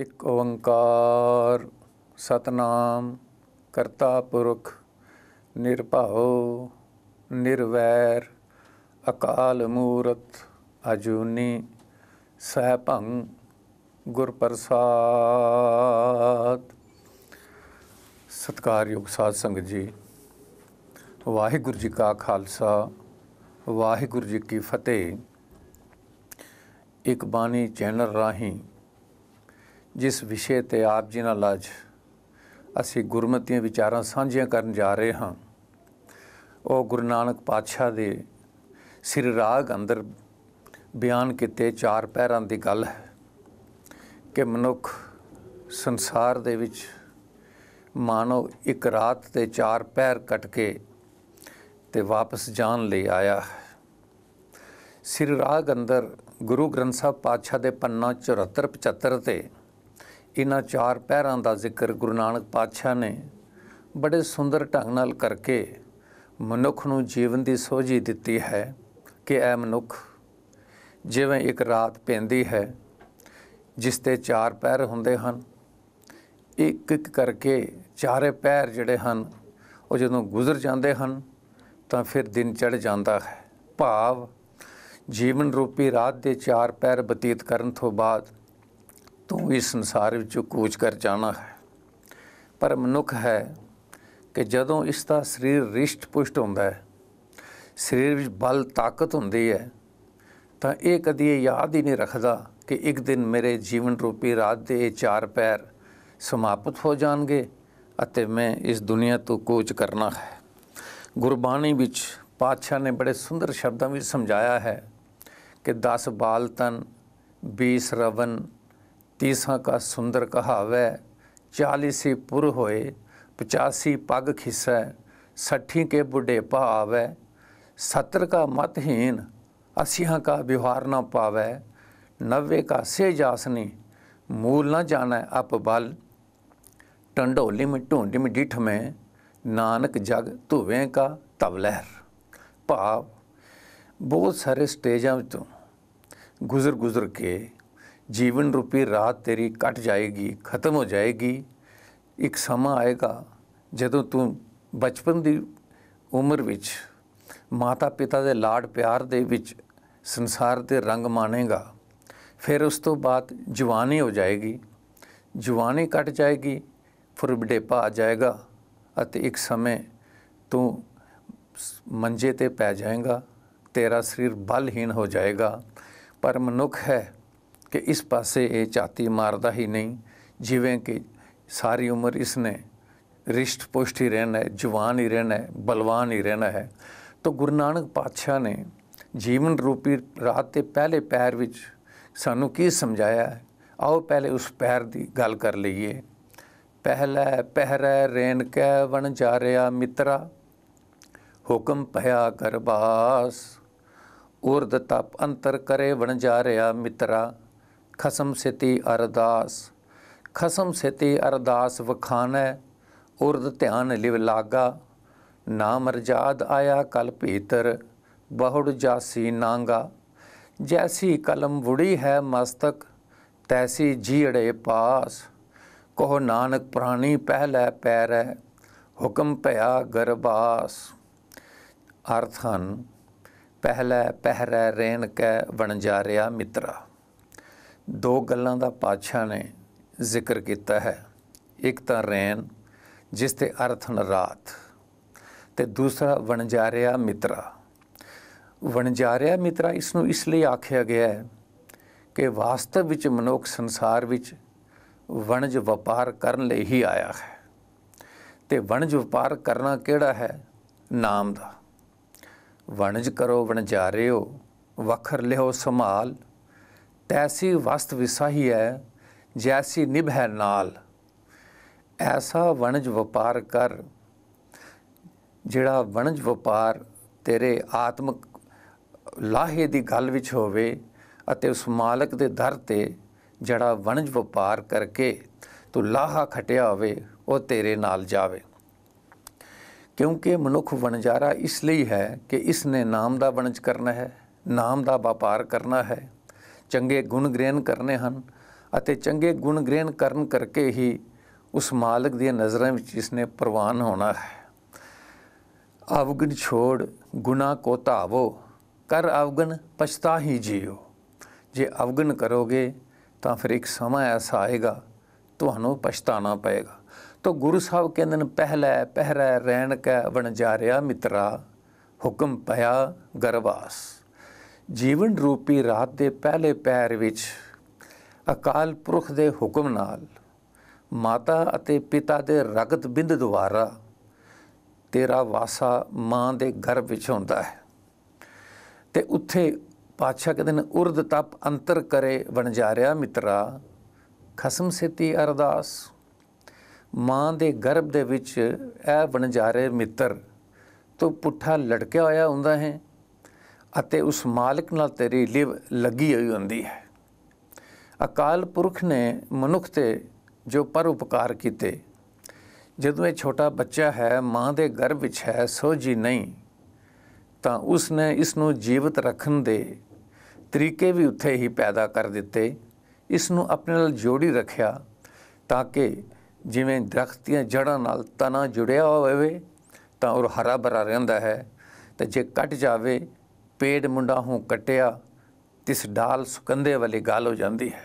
ਇੱਕ ਓੰਕਾਰ ਸਤਨਾਮ ਕਰਤਾ ਪੁਰਖ ਨਿਰਭਉ ਨਿਰਵੈਰ ਅਕਾਲ ਮੂਰਤ ਅਜੂਨੀ ਸਹਿਭੰ ਗੁਰ ਪ੍ਰਸਾਦ ਸਤਕਾਰਯੋਗ ਸਾਧ ਸੰਗਤ ਜੀ ਵਾਹਿਗੁਰੂ ਜੀ ਕਾ ਖਾਲਸਾ ਵਾਹਿਗੁਰੂ ਜੀ ਕੀ ਫਤਿਹ ਇੱਕ ਬਾਣੀ ਚੈਨਲ ਰਾਹੀਂ ਜਿਸ ਵਿਸ਼ੇ ਤੇ ਆਪ ਜੀ ਨਾਲ ਅੱਜ ਅਸੀਂ ਗੁਰਮਤੀਆਂ ਵਿਚਾਰਾਂ ਸਾਂਝੀਆਂ ਕਰਨ ਜਾ ਰਹੇ ਹਾਂ ਉਹ ਗੁਰੂ ਨਾਨਕ ਪਾਤਸ਼ਾਹ ਦੇ ਸਿਰ ਰਾਗ ਅੰਦਰ ਬਿਆਨ ਕੀਤੇ ਚਾਰ ਪੈਰਾਂ ਦੀ ਗੱਲ ਹੈ ਕਿ ਮਨੁੱਖ ਸੰਸਾਰ ਦੇ ਵਿੱਚ ਮਾਨੋ ਇੱਕ ਰਾਤ ਤੇ ਚਾਰ ਪੈਰ ਕੱਟ ਕੇ ਤੇ ਵਾਪਸ ਜਾਣ ਲਈ ਆਇਆ ਸਿਰ ਰਾਗ ਅੰਦਰ ਗੁਰੂ ਗ੍ਰੰਥ ਸਾਹਿਬ ਪਾਤਸ਼ਾਹ ਦੇ ਪੰਨਾ 74 75 ਤੇ ਇਹਨਾਂ ਚਾਰ ਪਹਿਰਾਂ ਦਾ ਜ਼ਿਕਰ ਗੁਰੂ ਨਾਨਕ ਪਾਤਸ਼ਾਹ ਨੇ ਬੜੇ ਸੁੰਦਰ ਢੰਗ ਨਾਲ ਕਰਕੇ ਮਨੁੱਖ ਨੂੰ ਜੀਵਨ ਦੀ ਸੋਝੀ ਦਿੱਤੀ ਹੈ ਕਿ ਐ ਮਨੁੱਖ ਜਿਵੇਂ ਇੱਕ ਰਾਤ ਪੈਂਦੀ ਹੈ ਜਿਸ ਤੇ ਚਾਰ ਪੈਰ ਹੁੰਦੇ ਹਨ ਇੱਕ ਇੱਕ ਕਰਕੇ ਚਾਰੇ ਪੈਰ ਜਿਹੜੇ ਹਨ ਉਹ ਜਦੋਂ ਗੁਜ਼ਰ ਜਾਂਦੇ ਹਨ ਤਾਂ ਫਿਰ ਦਿਨ ਚੜ ਜਾਂਦਾ ਹੈ ਭਾਵ ਜੀਵਨ ਰੂਪੀ ਰਾਤ ਦੇ ਚਾਰ ਪੈਰ ਬਤੀਤ ਕਰਨ ਤੋਂ ਬਾਅਦ ਤੂੰ ਇਸ ਸੰਸਾਰ ਵਿੱਚੋਂ ਕੂਚ ਕਰ ਜਾਣਾ ਹੈ ਪਰ ਮਨੁੱਖ ਹੈ ਕਿ ਜਦੋਂ ਇਸ ਦਾ ਸਰੀਰ ਰਿਸ਼ਟ ਪੁਸ਼ਟ ਹੁੰਦਾ ਹੈ ਸਰੀਰ ਵਿੱਚ ਬਲ ਤਾਕਤ ਹੁੰਦੀ ਹੈ ਤਾਂ ਇਹ ਕਦੀ ਇਹ ਯਾਦ ਹੀ ਨਹੀਂ ਰੱਖਦਾ ਕਿ ਇੱਕ ਦਿਨ ਮੇਰੇ ਜੀਵਨ ਰੂਪੀ ਰਾਤ ਦੇ ਇਹ ਚਾਰ ਪੈਰ ਸਮਾਪਤ ਹੋ ਜਾਣਗੇ ਅਤੇ ਮੈਂ ਇਸ ਦੁਨੀਆ ਤੋਂ ਕੋਚ ਕਰਨਾ ਹੈ ਗੁਰਬਾਣੀ ਵਿੱਚ ਪਾਤਸ਼ਾਹ ਨੇ ਬੜੇ ਸੁੰਦਰ ਸ਼ਬਦਾਂ ਵਿੱਚ ਸਮਝਾਇਆ ਹੈ ਕਿ 10 ਬਾਲ ਤਨ 20 ਰਵਨ ਤੀਸਾਂ ਕਾ ਸੁੰਦਰ ਕਹਾਵੈ 40 ਸੇ ਪੁਰ ਹੋਏ 85 ਪੱਗ ਖਿਸੈ 60 ਕੇ ਬੁੱਢੇ ਭਾਵੇ 70 ਕਾ ਮਤਹੀਨ 80 ਕਾ ਵਿਵਹਾਰ ਨਾ ਪਾਵੈ 90 ਕਾ ਸੇ ਜਾਸਨੀ ਮੂਲ ਨਾ ਜਾਣੈ ਅਪ ਬਲ ਟੰਡੋਲੀ ਮਿ ਢੋਂਡੀ ਮਿ ਡਿਠ ਮੈਂ ਨਾਨਕ ਜਗ ਧੁਵੇਂ ਕਾ ਤਵਲਹਿਰ ਭਾਵ ਬਹੁਤ ਸਾਰੇ ਸਟੇਜਾਂ ਵਿੱਚੋਂ ਗੁਜ਼ਰ ਗੁਜ਼ਰ ਕੇ ਜੀਵਨ ਰੂਪੀ ਰਾਤ ਤੇਰੀ ਕੱਟ ਜਾਏਗੀ ਖਤਮ ਹੋ ਜਾਏਗੀ ਇੱਕ ਸਮਾਂ ਆਏਗਾ ਜਦੋਂ ਤੂੰ ਬਚਪਨ ਦੀ ਉਮਰ ਵਿੱਚ ਮਾਤਾ ਪਿਤਾ ਦੇ ਲਾਡ ਪਿਆਰ ਦੇ ਵਿੱਚ ਸੰਸਾਰ ਦੇ ਰੰਗ ਮਾਣੇਗਾ ਫਿਰ ਉਸ ਤੋਂ ਬਾਅਦ ਜਵਾਨੀ ਹੋ ਜਾਏਗੀ ਜਵਾਨੀ ਕੱਟ ਜਾਏਗੀ ਫਿਰ ਬਡੇਪਾ ਆ ਜਾਏਗਾ ਅਤੇ ਇੱਕ ਸਮੇਂ ਤੂੰ ਮੰਜੇ ਤੇ ਪੈ ਜਾਏਗਾ ਤੇਰਾ ਸਰੀਰ ਬਲਹੀਣ ਹੋ ਜਾਏਗਾ ਪਰ ਮਨੁੱਖ ਹੈ ਕਿ ਇਸ ਪਾਸੇ ਇਹ ਝਾਤੀ ਮਾਰਦਾ ਹੀ ਨਹੀਂ ਜਿਵੇਂ ਕਿ ਸਾਰੀ ਉਮਰ ਇਸ ਨੇ ਰਿਸ਼ਟ ਪੁਸ਼ਟ ਹੀ ਰਹਿਣਾ ਹੈ ਜਵਾਨ ਹੀ ਰਹਿਣਾ ਹੈ ਬਲਵਾਨ ਹੀ ਰਹਿਣਾ ਹੈ ਤਾਂ ਗੁਰੂ ਨਾਨਕ ਪਾਤਸ਼ਾਹ ਨੇ ਜੀਵਨ ਰੂਪੀ ਰਾਤ ਤੇ ਪਹਿਲੇ ਪੈਰ ਵਿੱਚ ਸਾਨੂੰ ਕੀ ਸਮਝਾਇਆ ਆਓ ਪਹਿਲੇ ਉਸ ਪੈਰ ਦੀ ਗੱਲ ਕਰ ਲਈਏ ਪਹਿਲਾ ਪਹਿਰੈ ਰੇਨ ਕੈ ਵਣ ਜਾ ਰਿਆ ਮਿੱਤਰਾ ਹੁਕਮ ਭਇਆ ਕਰ ਬਾਸ ਉਰਦ ਤਪ ਅੰਤਰ ਕਰੇ ਵਣ ਜਾ ਰਿਆ ਮਿੱਤਰਾ ਖਸਮ ਸਿਤੀ ਅਰਦਾਸ ਖਸਮ ਸਿਤੀ ਅਰਦਾਸ ਵਖਾਨੈ ਉਰਦ ਧਿਆਨ ਲਿਵ ਲਾਗਾ ਨਾਮ ਰਜਾਦ ਆਇਆ ਕਲ ਭੀਤਰ ਬਹੁੜ ਜਾਸੀ ਨਾਂਗਾ ਜੈਸੀ ਕਲਮ ਵੁੜੀ ਹੈ ਮਸਤਕ ਤੈਸੀ ਜੀੜੇ ਪਾਸ ਕੋ ਨਾਨਕ ਪ੍ਰਾਣੀ ਪਹਿਲੇ ਪੈਰੈ ਹੁਕਮ ਭਇਆ ਗਰਬਾਸ ਅਰਥ ਹਨ ਪਹਿਲੇ ਪਹਿਰੇ ਰੇਣ ਕੈ ਰਿਆ ਮਿਤਰਾ ਦੋ ਗੱਲਾਂ ਦਾ ਪਾਤਸ਼ਾਹ ਨੇ ਜ਼ਿਕਰ ਕੀਤਾ ਹੈ ਇੱਕ ਤਾਂ ਰੈਨ ਜਿਸ ਤੇ ਅਰਥ ਨ ਰਾਤ ਤੇ ਦੂਸਰਾ ਵਣਜਾਰਿਆ ਮਿੱਤਰਾ ਵਣਜਾਰਿਆ ਮਿੱਤਰਾ ਇਸ ਨੂੰ ਇਸ ਲਈ ਆਖਿਆ ਗਿਆ ਹੈ ਕਿ ਵਾਸਤਵ ਵਿੱਚ ਮਨੁੱਖ ਸੰਸਾਰ ਵਿੱਚ ਵਣਜ ਵਪਾਰ ਕਰਨ ਲਈ ਹੀ ਆਇਆ ਹੈ ਤੇ ਵਣਜ ਵਪਾਰ ਕਰਨਾ ਕਿਹੜਾ ਹੈ ਨਾਮ ਦਾ ਵਣਜ ਕਰੋ ਵਣਜਾਰਿਓ ਵਖਰ ਲਿਓ ਸੰਭਾਲ ਤੈਸੀ ਵਸਤ ਵਿਸਾਹੀ ਹੈ ਜੈਸੀ ਨਿਭ ਹੈ ਨਾਲ ਐਸਾ ਵਣਜ ਵਪਾਰ ਕਰ ਜਿਹੜਾ ਵਣਜ ਵਪਾਰ ਤੇਰੇ ਆਤਮਿਕ ਲਾਹੇ ਦੀ ਗੱਲ ਵਿੱਚ ਹੋਵੇ ਅਤੇ ਉਸ ਮਾਲਕ ਦੇ ਦਰ ਤੇ ਜਿਹੜਾ ਵਣਜ ਵਪਾਰ ਕਰਕੇ ਤੂੰ ਲਾਹਾ ਖਟਿਆ ਹੋਵੇ ਉਹ ਤੇਰੇ ਨਾਲ ਜਾਵੇ ਕਿਉਂਕਿ ਮਨੁੱਖ ਵਣਜਾਰਾ ਇਸ ਲਈ ਹੈ ਕਿ ਇਸ ਨੇ ਨਾਮ ਦਾ ਵਣਜ ਕਰਨਾ ਹੈ ਨਾਮ ਦਾ ਵਪਾਰ ਕਰਨਾ ਹੈ ਚੰਗੇ ਗੁਣ ਗ੍ਰਹਿਣ ਕਰਨੇ ਹਨ ਅਤੇ ਚੰਗੇ ਗੁਣ ਗ੍ਰਹਿਣ ਕਰਨ ਕਰਕੇ ਹੀ ਉਸ ਮਾਲਕ ਦੀਆਂ ਨਜ਼ਰਾਂ ਵਿੱਚ ਇਸ ਨੇ ਪ੍ਰਵਾਨ ਹੋਣਾ ਹੈ ਅਵਗਨ ਛੋੜ ਗੁਨਾ ਕੋ ਤਾਵੋ ਕਰ ਅਵਗਨ ਪਛਤਾ ਹੀ ਜਿਓ ਜੇ ਅਵਗਨ ਕਰੋਗੇ ਤਾਂ ਫਿਰ ਇੱਕ ਸਮਾਂ ਐਸਾ ਆਏਗਾ ਤੁਹਾਨੂੰ ਪਛਤਾਣਾ ਪਏਗਾ ਤੋ ਗੁਰੂ ਸਾਹਿਬ ਕਹਿੰਦੇ ਨੇ ਪਹਿਲਾ ਪਹਿਰਾ ਰਹਿਣ ਜਾ ਰਿਆ ਮਿਤਰਾ ਹੁਕਮ ਪਿਆ ਗਰਵਾਸ ਜੀਵਨ ਰੂਪੀ ਰਾਤ ਦੇ ਪਹਿਲੇ ਪੈਰ ਵਿੱਚ ਅਕਾਲ ਪੁਰਖ ਦੇ ਹੁਕਮ ਨਾਲ ਮਾਤਾ ਅਤੇ ਪਿਤਾ ਦੇ ਰਗਤ ਬਿੰਦ ਦੁਆਰਾ ਤੇਰਾ ਵਾਸਾ ਮਾਂ ਦੇ ਗਰਭ ਵਿੱਚ ਹੁੰਦਾ ਹੈ ਤੇ ਉੱਥੇ ਪਾਤਸ਼ਾਹ ਕਹਿੰਦੇ ਨੇ ਉਰਦ ਤਪ ਅੰਤਰ ਕਰੇ ਵਣਜਾਰਿਆ ਮਿੱਤਰਾ ਖਸਮ ਸੇਤੀ ਅਰਦਾਸ ਮਾਂ ਦੇ ਗਰਭ ਦੇ ਵਿੱਚ ਇਹ ਵਣਜਾਰੇ ਮਿੱਤਰ ਤੋਂ ਪੁੱਠਾ ਲਟਕਿਆ ਹੋਇਆ ਹੁੰਦਾ ਹੈ ਅਤੇ ਉਸ ਮਾਲਕ ਨਾਲ ਤੇਰੀ ਲਿਵ ਲੱਗੀ ਹੋਈ ਹੁੰਦੀ ਹੈ ਅਕਾਲ ਪੁਰਖ ਨੇ ਮਨੁੱਖ ਤੇ ਜੋ ਪਰਉਪਕਾਰ ਕੀਤੇ ਜਦੋਂ ਇਹ ਛੋਟਾ ਬੱਚਾ ਹੈ ਮਾਂ ਦੇ ਗਰਭ ਵਿੱਚ ਹੈ ਸੋਝੀ ਨਹੀਂ ਤਾਂ ਉਸ ਨੇ ਇਸ ਨੂੰ ਜੀਵਤ ਰੱਖਣ ਦੇ ਤਰੀਕੇ ਵੀ ਉੱਥੇ ਹੀ ਪੈਦਾ ਕਰ ਦਿੱਤੇ ਇਸ ਨੂੰ ਆਪਣੇ ਨਾਲ ਜੋੜੀ ਰੱਖਿਆ ਤਾਂ ਕਿ ਜਿਵੇਂ ਦਰਖਤ ਦੀਆਂ ਜੜ੍ਹਾਂ ਨਾਲ ਤਣਾ ਜੁੜਿਆ ਹੋਵੇ ਤਾਂ ਉਹ ਹਰਾ ਭਰਾ ਰਹਿੰਦਾ ਹੈ ਤੇ ਜੇ ਕੱਟ ਜਾਵੇ ਪੇੜ ਮੁੰਡਾ ਹੂੰ ਕਟਿਆ ਤਿਸ ਡਾਲ ਸੁਕੰਦੇ ਵਾਲੀ ਗੱਲ ਹੋ ਜਾਂਦੀ ਹੈ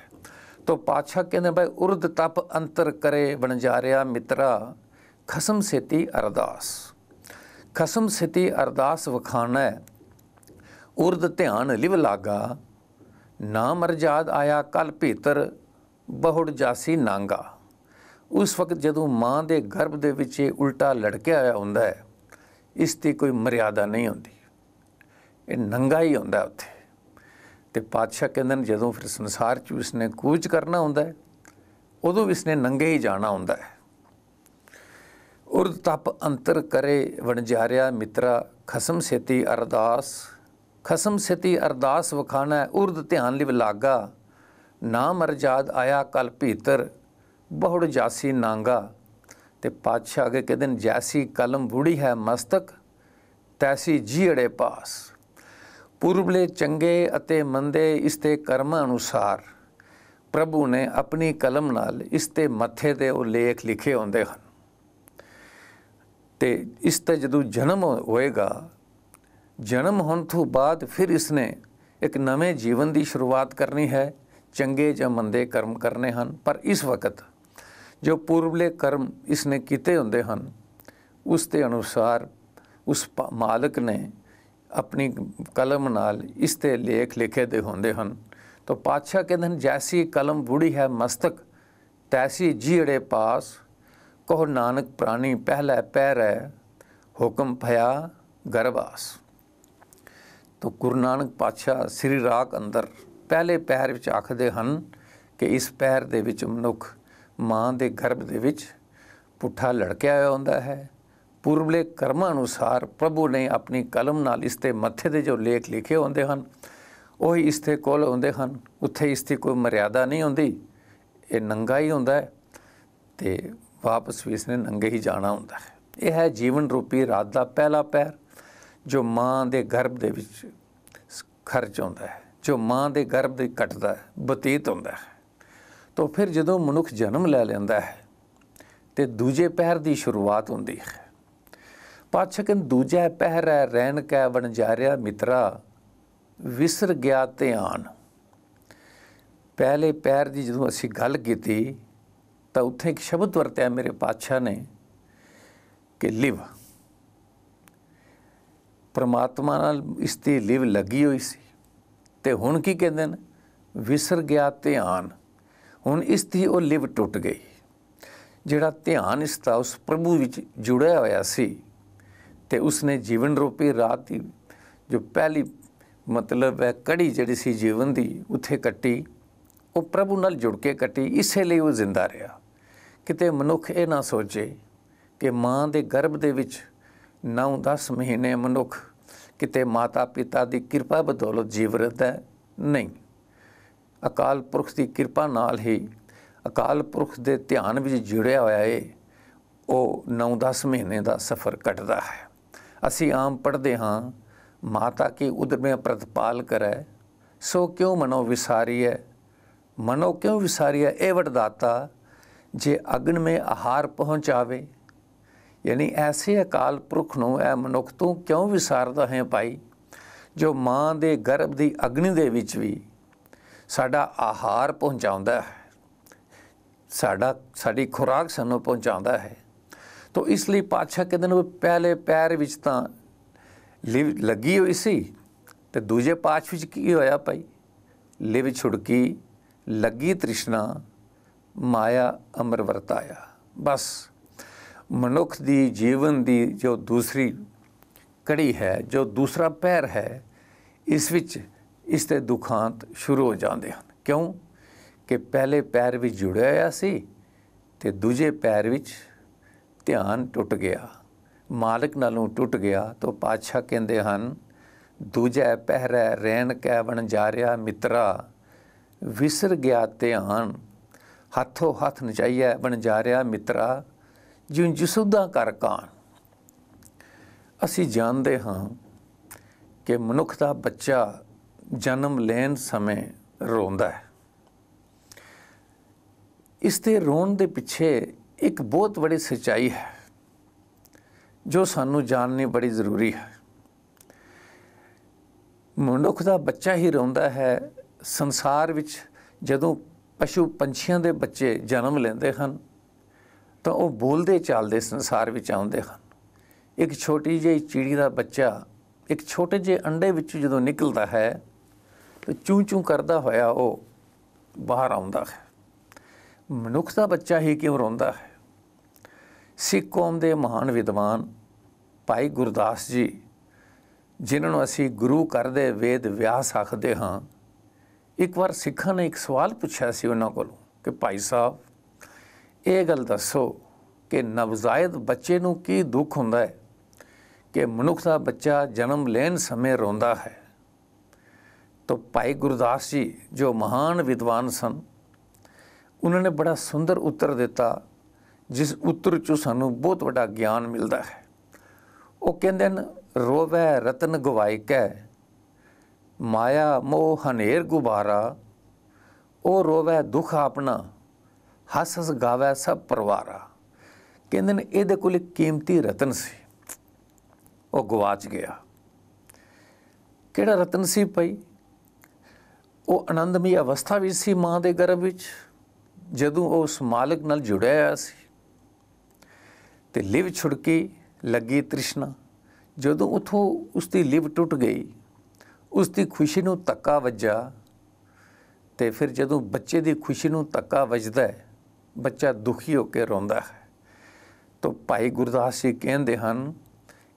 ਤੋ ਪਾਛਾ ਕਹਿੰਦੇ ਭਾਈ ਉਰਦ ਤਪ ਅੰਤਰ ਕਰੇ ਬਣਜਾਰਿਆ ਮਿੱਤਰਾ ਖਸਮ ਸੇਤੀ ਅਰਦਾਸ ਖਸਮ ਸੇਤੀ ਅਰਦਾਸ ਵਖਾਣਾ ਉਰਦ ਧਿਆਨ ਲਿਵ ਲਾਗਾ ਨਾ ਮਰਜਾਦ ਆਇਆ ਕਲ ਭੀਤਰ ਬਹੁੜ ਜਾਸੀ ਨਾਂਗਾ ਉਸ ਵਕਤ ਜਦੋਂ ਮਾਂ ਦੇ ਗਰਭ ਦੇ ਵਿੱਚ ਇਹ ਉਲਟਾ ਲੜਕਿਆ ਆਇਆ ਹੁੰਦਾ ਹੈ ਇਸ ਤੇ ਕੋਈ ਮਰਿਆਦਾ ਨਹੀਂ ਹੁੰਦੀ ਇਹ ਨੰਗਾ ਹੀ ਹੁੰਦਾ ਉੱਥੇ ਤੇ ਪਾਤਸ਼ਾਹ ਕਹਿੰਦੇ ਨੇ ਜਦੋਂ ਫਿਰ ਸੰਸਾਰ 'ਚ ਉਸਨੇ ਕੂਚ ਕਰਨਾ ਹੁੰਦਾ ਹੈ ਉਦੋਂ ਵੀ ਉਸਨੇ ਨੰਗੇ ਹੀ ਜਾਣਾ ਹੁੰਦਾ ਹੈ ਉਰਦ ਤਪ ਅੰਤਰ ਕਰੇ ਵਣਜਾਰਿਆ ਮਿੱਤਰਾ ਖਸਮ ਸੇਤੀ ਅਰਦਾਸ ਖਸਮ ਸੇਤੀ ਅਰਦਾਸ ਵਖਾਣਾ ਉਰਦ ਧਿਆਨ ਲਿਵ ਲਾਗਾ ਨਾਮ ਅਰਜਾਦ ਆਇਆ ਕਲ ਭੀਤਰ ਬਹੁੜ ਜਾਸੀ ਨਾਂਗਾ ਤੇ ਪਾਤਸ਼ਾਹ ਅਗੇ ਕਹਿੰਦੇ ਜੈਸੀ ਕਲਮ ਬੁੜੀ ਹੈ ਮਸਤਕ ਤੈਸੀ ਜੀੜੇ ਪਾਸ ਪੁਰਬਲੇ ਚੰਗੇ ਅਤੇ ਮੰਦੇ ਇਸ ਤੇ ਕਰਮ ਅਨੁਸਾਰ ਪ੍ਰਭੂ ਨੇ ਆਪਣੀ ਕਲਮ ਨਾਲ ਇਸ ਤੇ ਮੱਥੇ ਤੇ ਉਹ ਲੇਖ ਲਿਖੇ ਹੁੰਦੇ ਹਨ ਤੇ ਇਸ ਤੇ ਜਦੋਂ ਜਨਮ ਹੋਏਗਾ ਜਨਮ ਹੋਣ ਤੋਂ ਬਾਅਦ ਫਿਰ ਇਸ ਨੇ ਇੱਕ ਨਵੇਂ ਜੀਵਨ ਦੀ ਸ਼ੁਰੂਆਤ ਕਰਨੀ ਹੈ ਚੰਗੇ ਜਾਂ ਮੰਦੇ ਕਰਮ ਕਰਨੇ ਹਨ ਪਰ ਇਸ ਵਕਤ ਜੋ ਪੁਰਬਲੇ ਕਰਮ ਇਸ ਨੇ ਕੀਤੇ ਹੁੰਦੇ ਹਨ ਉਸ ਦੇ ਅਨੁਸਾਰ ਉਸ ਮਾਲਕ ਨੇ ਆਪਣੀ ਕਲਮ ਨਾਲ ਇਸ ਤੇ ਲੇਖ ਲਿਖੇ ਦੇ ਹੁੰਦੇ ਹਨ ਤਾਂ ਪਾਤਸ਼ਾਹ ਕਹਿੰਦੇ ਹਨ ਜੈਸੀ ਕਲਮ ਬੁੜੀ ਹੈ ਮਸਤਕ ਤੈਸੀ ਜੀੜੇ ਪਾਸ ਕਹੋ ਨਾਨਕ ਪ੍ਰਾਣੀ ਪਹਿਲਾ ਪੈਰ ਹੈ ਹੁਕਮ ਭਇਆ ਗਰਵਾਸ ਤਾਂ ਗੁਰੂ ਨਾਨਕ ਪਾਤਸ਼ਾਹ ਸ੍ਰੀ ਰਾਗ ਅੰਦਰ ਪਹਿਲੇ ਪੈਰ ਵਿੱਚ ਆਖਦੇ ਹਨ ਕਿ ਇਸ ਪੈਰ ਦੇ ਵਿੱਚ ਮਨੁੱਖ ਮਾਂ ਦੇ ਗਰਭ ਦੇ ਵਿੱਚ ਪੁੱਠਾ ਲੜਕਿਆ ਹੋਇਆ ਹੁੰਦਾ ਹੈ ਪੁਰਬਲੇ ਕਰਮ ਅਨੁਸਾਰ ਪ੍ਰਭੂ ਨੇ ਆਪਣੀ ਕਲਮ ਨਾਲ ਇਸ ਤੇ ਮੱਥੇ ਦੇ ਜੋ ਲੇਖ ਲਿਖੇ ਹੁੰਦੇ ਹਨ ਉਹੀ ਇਸ ਤੇ ਕੋਲ ਹੁੰਦੇ ਹਨ ਉੱਥੇ ਇਸ ਤੇ ਕੋਈ ਮਰਿਆਦਾ ਨਹੀਂ ਹੁੰਦੀ ਇਹ ਨੰਗਾ ਹੀ ਹੁੰਦਾ ਹੈ ਤੇ ਵਾਪਸ ਵੀ ਇਸ ਨੇ ਨੰਗੇ ਹੀ ਜਾਣਾ ਹੁੰਦਾ ਹੈ ਇਹ ਹੈ ਜੀਵਨ ਰੂਪੀ ਰਾਤ ਦਾ ਪਹਿਲਾ ਪੈਰ ਜੋ ਮਾਂ ਦੇ ਗਰਭ ਦੇ ਵਿੱਚ ਖਰਚ ਹੁੰਦਾ ਹੈ ਜੋ ਮਾਂ ਦੇ ਗਰਭ ਦੇ ਘਟਦਾ ਹੈ ਬਤੀਤ ਹੁੰਦਾ ਹੈ ਤਾਂ ਫਿਰ ਜਦੋਂ ਮਨੁੱਖ ਜਨਮ ਲੈ ਲੈਂਦਾ ਹੈ ਤੇ ਦੂਜੇ ਪੈਰ ਦੀ ਸ਼ੁਰੂਆਤ ਹੁੰਦੀ ਹੈ ਪਾਛਕਨ ਦੂਜਾ ਹੈ ਰਹਿਣ ਕੈ ਵਣਜਾਰਿਆ ਮਿਤਰਾ ਵਿਸਰ ਗਿਆ ਧਿਆਨ ਪਹਿਲੇ ਪੈਰ ਦੀ ਜਦੋਂ ਅਸੀਂ ਗੱਲ ਕੀਤੀ ਤਾਂ ਉੱਥੇ ਇੱਕ ਸ਼ਬਦ ਵਰਤਿਆ ਮੇਰੇ ਪਾਛਾ ਨੇ ਕਿ ਲਿਵ ਪ੍ਰਮਾਤਮਾ ਨਾਲ ਇਸ ਤੇ ਲਿਵ ਲੱਗੀ ਹੋਈ ਸੀ ਤੇ ਹੁਣ ਕੀ ਕਹਿੰਦੇ ਨੇ ਵਿਸਰ ਗਿਆ ਧਿਆਨ ਹੁਣ ਇਸ ਦੀ ਉਹ ਲਿਵ ਟੁੱਟ ਗਈ ਜਿਹੜਾ ਧਿਆਨ ਇਸ ਦਾ ਉਸ ਪ੍ਰਭੂ ਵਿੱਚ ਜੁੜਿਆ ਹੋਇਆ ਸੀ ਤੇ ਉਸਨੇ ਜੀਵਨ ਰੂਪੀ ਰਾਤ ਦੀ ਜੋ ਪਹਿਲੀ ਮਤਲਬ ਹੈ ਕੜੀ ਜਿਹੜੀ ਸੀ ਜੀਵਨ ਦੀ ਉੱਥੇ ਕੱਟੀ ਉਹ ਪ੍ਰਭੂ ਨਾਲ ਜੁੜ ਕੇ ਕੱਟੀ ਇਸੇ ਲਈ ਉਹ ਜ਼ਿੰਦਾ ਰਿਹਾ ਕਿਤੇ ਮਨੁੱਖ ਇਹ ਨਾ ਸੋਚੇ ਕਿ ਮਾਂ ਦੇ ਗਰਭ ਦੇ ਵਿੱਚ 9-10 ਮਹੀਨੇ ਮਨੁੱਖ ਕਿਤੇ ਮਾਤਾ ਪਿਤਾ ਦੀ ਕਿਰਪਾ ਬਦੌਲਤ ਜੀਵਰਤ ਹੈ ਨਹੀਂ ਅਕਾਲ ਪੁਰਖ ਦੀ ਕਿਰਪਾ ਨਾਲ ਹੀ ਅਕਾਲ ਪੁਰਖ ਦੇ ਧਿਆਨ ਵਿੱਚ ਜੁੜਿਆ ਹੋਇਆ ਏ ਉਹ 9-10 ਮਹੀਨੇ ਦਾ ਸਫ਼ਰ ਕੱਟਦਾ ਹੈ ਅਸੀਂ ਆਮ ਪੜਦੇ ਹਾਂ ਮਾਤਾ ਕੀ ਉਦਰ ਮੇ ਪ੍ਰਤਪਾਲ ਕਰੈ ਸੋ ਕਿਉ ਮਨੋ ਵਿਸਾਰੀਐ ਮਨੋ ਕਿਉ ਵਿਸਾਰੀਐ ਇਹ ਵਰਦਾਤਾ ਜੇ ਅਗਨ ਮੇ ਆਹਾਰ ਪਹੁੰਚਾਵੇ ਯਾਨੀ ਐਸੇ ਅਕਾਲ ਪੁਰਖ ਨੂੰ ਐ ਮਨੁੱਖ ਤੂੰ ਕਿਉਂ ਵਿਸਾਰਦਾ ਹੈ ਭਾਈ ਜੋ ਮਾਂ ਦੇ ਗਰਭ ਦੀ ਅਗਨੀ ਦੇ ਵਿੱਚ ਵੀ ਸਾਡਾ ਆਹਾਰ ਪਹੁੰਚਾਉਂਦਾ ਹੈ ਸਾਡਾ ਸਾਡੀ ਖੁਰਾਕ ਸਾਨੂੰ ਪਹੁੰਚਾਉਂਦਾ ਹੈ ਤੋਂ ਇਸ ਲਈ ਪਾਤਸ਼ਾਹ ਕਹਿੰਦੇ ਨੇ ਪਹਿਲੇ ਪੈਰ ਵਿੱਚ ਤਾਂ ਲਿਵ ਲੱਗੀ ਹੋਈ ਸੀ ਤੇ ਦੂਜੇ ਪਾਛ ਵਿੱਚ ਕੀ ਹੋਇਆ ਭਾਈ ਲਿਵ ਛੁੜਕੀ ਲੱਗੀ ਤ੍ਰਿਸ਼ਨਾ ਮਾਇਆ ਅਮਰ ਵਰਤਾਇਆ ਬਸ ਮਨੁੱਖ ਦੀ ਜੀਵਨ ਦੀ ਜੋ ਦੂਸਰੀ ਕੜੀ ਹੈ ਜੋ ਦੂਸਰਾ ਪੈਰ ਹੈ ਇਸ ਵਿੱਚ ਇਸ ਤੇ ਦੁਖਾਂਤ ਸ਼ੁਰੂ ਹੋ ਜਾਂਦੇ ਹਨ ਕਿਉਂ ਕਿ ਪਹਿਲੇ ਪੈਰ ਵਿੱਚ ਜੁੜਿਆ ਹੋਇਆ ਸੀ ਤੇ ਦੂਜੇ ਪੈਰ ਵਿੱਚ ਧਿਆਨ ਟੁੱਟ ਗਿਆ ਮਾਲਕ ਨਾਲੋਂ ਟੁੱਟ ਗਿਆ ਤਾਂ ਪਾਤਸ਼ਾਹ ਕਹਿੰਦੇ ਹਨ ਦੂਜਾ ਪਹਿਰਾ ਰਹਿਣ ਕੈ ਬਣ ਜਾ ਰਿਹਾ ਮਿੱਤਰਾ ਵਿਸਰ ਗਿਆ ਧਿਆਨ ਹੱਥੋਂ ਹੱਥ ਨਚਾਈਐ ਬਣ ਜਾ ਰਿਹਾ ਮਿੱਤਰਾ ਜਿਉਂ ਜਿਸੁਦਾ ਕਰ ਕਾਂ ਅਸੀਂ ਜਾਣਦੇ ਹਾਂ ਕਿ ਮਨੁੱਖ ਦਾ ਬੱਚਾ ਜਨਮ ਲੈਣ ਸਮੇਂ ਰੋਂਦਾ ਹੈ ਇਸ ਤੇ ਰੋਣ ਦੇ ਪਿੱਛੇ ਇੱਕ ਬਹੁਤ ਵੱਡੀ ਸਚਾਈ ਹੈ ਜੋ ਸਾਨੂੰ ਜਾਣਨੀ ਬੜੀ ਜ਼ਰੂਰੀ ਹੈ ਮਨੁੱਖ ਦਾ ਬੱਚਾ ਹੀ ਰਹਿੰਦਾ ਹੈ ਸੰਸਾਰ ਵਿੱਚ ਜਦੋਂ ਪਸ਼ੂ ਪੰਛੀਆਂ ਦੇ ਬੱਚੇ ਜਨਮ ਲੈਂਦੇ ਹਨ ਤਾਂ ਉਹ ਬੋਲਦੇ ਚੱਲਦੇ ਸੰਸਾਰ ਵਿੱਚ ਆਉਂਦੇ ਹਨ ਇੱਕ ਛੋਟੀ ਜਿਹੀ ਚਿੜੀ ਦਾ ਬੱਚਾ ਇੱਕ ਛੋਟੇ ਜਿਹੇ ਅੰਡੇ ਵਿੱਚੋਂ ਜਦੋਂ ਨਿਕਲਦਾ ਹੈ ਤਾਂ ਚੂੰ-ਚੂੰ ਕਰਦਾ ਹੋਇਆ ਉਹ ਬਾਹਰ ਆਉਂਦਾ ਹੈ ਮਨੁੱਖ ਦਾ ਬੱਚਾ ਹੀ ਕਿਉਂ ਰੋਂਦਾ ਹੈ ਸਿੱਖ ਕੌਮ ਦੇ ਮਹਾਨ ਵਿਦਵਾਨ ਭਾਈ ਗੁਰਦਾਸ ਜੀ ਜਿਨ੍ਹਾਂ ਨੂੰ ਅਸੀਂ ਗੁਰੂ ਕਰਦੇ ਵੇਦ ਵਿਆਸ ਆਖਦੇ ਹਾਂ ਇੱਕ ਵਾਰ ਸਿੱਖਾਂ ਨੇ ਇੱਕ ਸਵਾਲ ਪੁੱਛਿਆ ਸੀ ਉਹਨਾਂ ਕੋਲੋਂ ਕਿ ਭਾਈ ਸਾਹਿਬ ਇਹ ਗੱਲ ਦੱਸੋ ਕਿ ਨਵਜ਼ਾਇਦ ਬੱਚੇ ਨੂੰ ਕੀ ਦੁੱਖ ਹੁੰਦਾ ਹੈ ਕਿ ਮਨੁੱਖ ਦਾ ਬੱਚਾ ਜਨਮ ਲੈਣ ਸਮੇਂ ਰੋਂਦਾ ਹੈ ਤਾਂ ਭਾਈ ਗੁਰਦਾਸ ਜੀ ਜੋ ਮਹਾਨ ਵਿਦਵਾਨ ਸਨ ਉਹਨਾਂ ਨੇ ਬੜਾ ਸੁੰਦਰ ਉੱਤਰ ਦਿੱਤਾ ਜਿਸ ਉੱਤਰ ਚ ਸਾਨੂੰ ਬਹੁਤ ਵੱਡਾ ਗਿਆਨ ਮਿਲਦਾ ਹੈ ਉਹ ਕਹਿੰਦੇ ਨ ਰੋਵੇ ਰਤਨ ਗਵਾਇਕੈ ਮਾਇਆ ਮੋਹ ਹਨੇਰ ਗੁਬਾਰਾ ਉਹ ਰੋਵੇ ਦੁੱਖ ਆਪਣਾ ਹੱਸ ਹੱਸ ਗਾਵੇ ਸਭ ਪਰਵਾਰਾ ਕਹਿੰਦੇ ਨੇ ਇਹਦੇ ਕੋਲ ਇੱਕ ਕੀਮਤੀ ਰਤਨ ਸੀ ਉਹ ਗਵਾਚ ਗਿਆ ਕਿਹੜਾ ਰਤਨ ਸੀ ਭਾਈ ਉਹ ਆਨੰਦਮਈ ਅਵਸਥਾ ਵਿੱਚ ਸੀ ਮਾਂ ਦੇ ਗਰਭ ਵਿੱਚ ਜਦੋਂ ਉਹ ਉਸ ਮਾਲਕ ਨਾਲ ਜੁੜਿਆ ਸੀ ਤੇ ਲਿਵ ਛੁੜਕੀ ਲੱਗੀ ਤ੍ਰਿਸ਼ਨਾ ਜਦੋਂ ਉਥੋਂ ਉਸ ਦੀ ਲਿਵ ਟੁੱਟ ਗਈ ਉਸ ਦੀ ਖੁਸ਼ੀ ਨੂੰ ਤੱਕਾ ਵੱਜਾ ਤੇ ਫਿਰ ਜਦੋਂ ਬੱਚੇ ਦੀ ਖੁਸ਼ੀ ਨੂੰ ਤੱਕਾ ਵੱਜਦਾ ਹੈ ਬੱਚਾ ਦੁਖੀ ਹੋ ਕੇ ਰੋਂਦਾ ਹੈ ਤਾਂ ਭਾਈ ਗੁਰਦਾਸ ਜੀ ਕਹਿੰਦੇ ਹਨ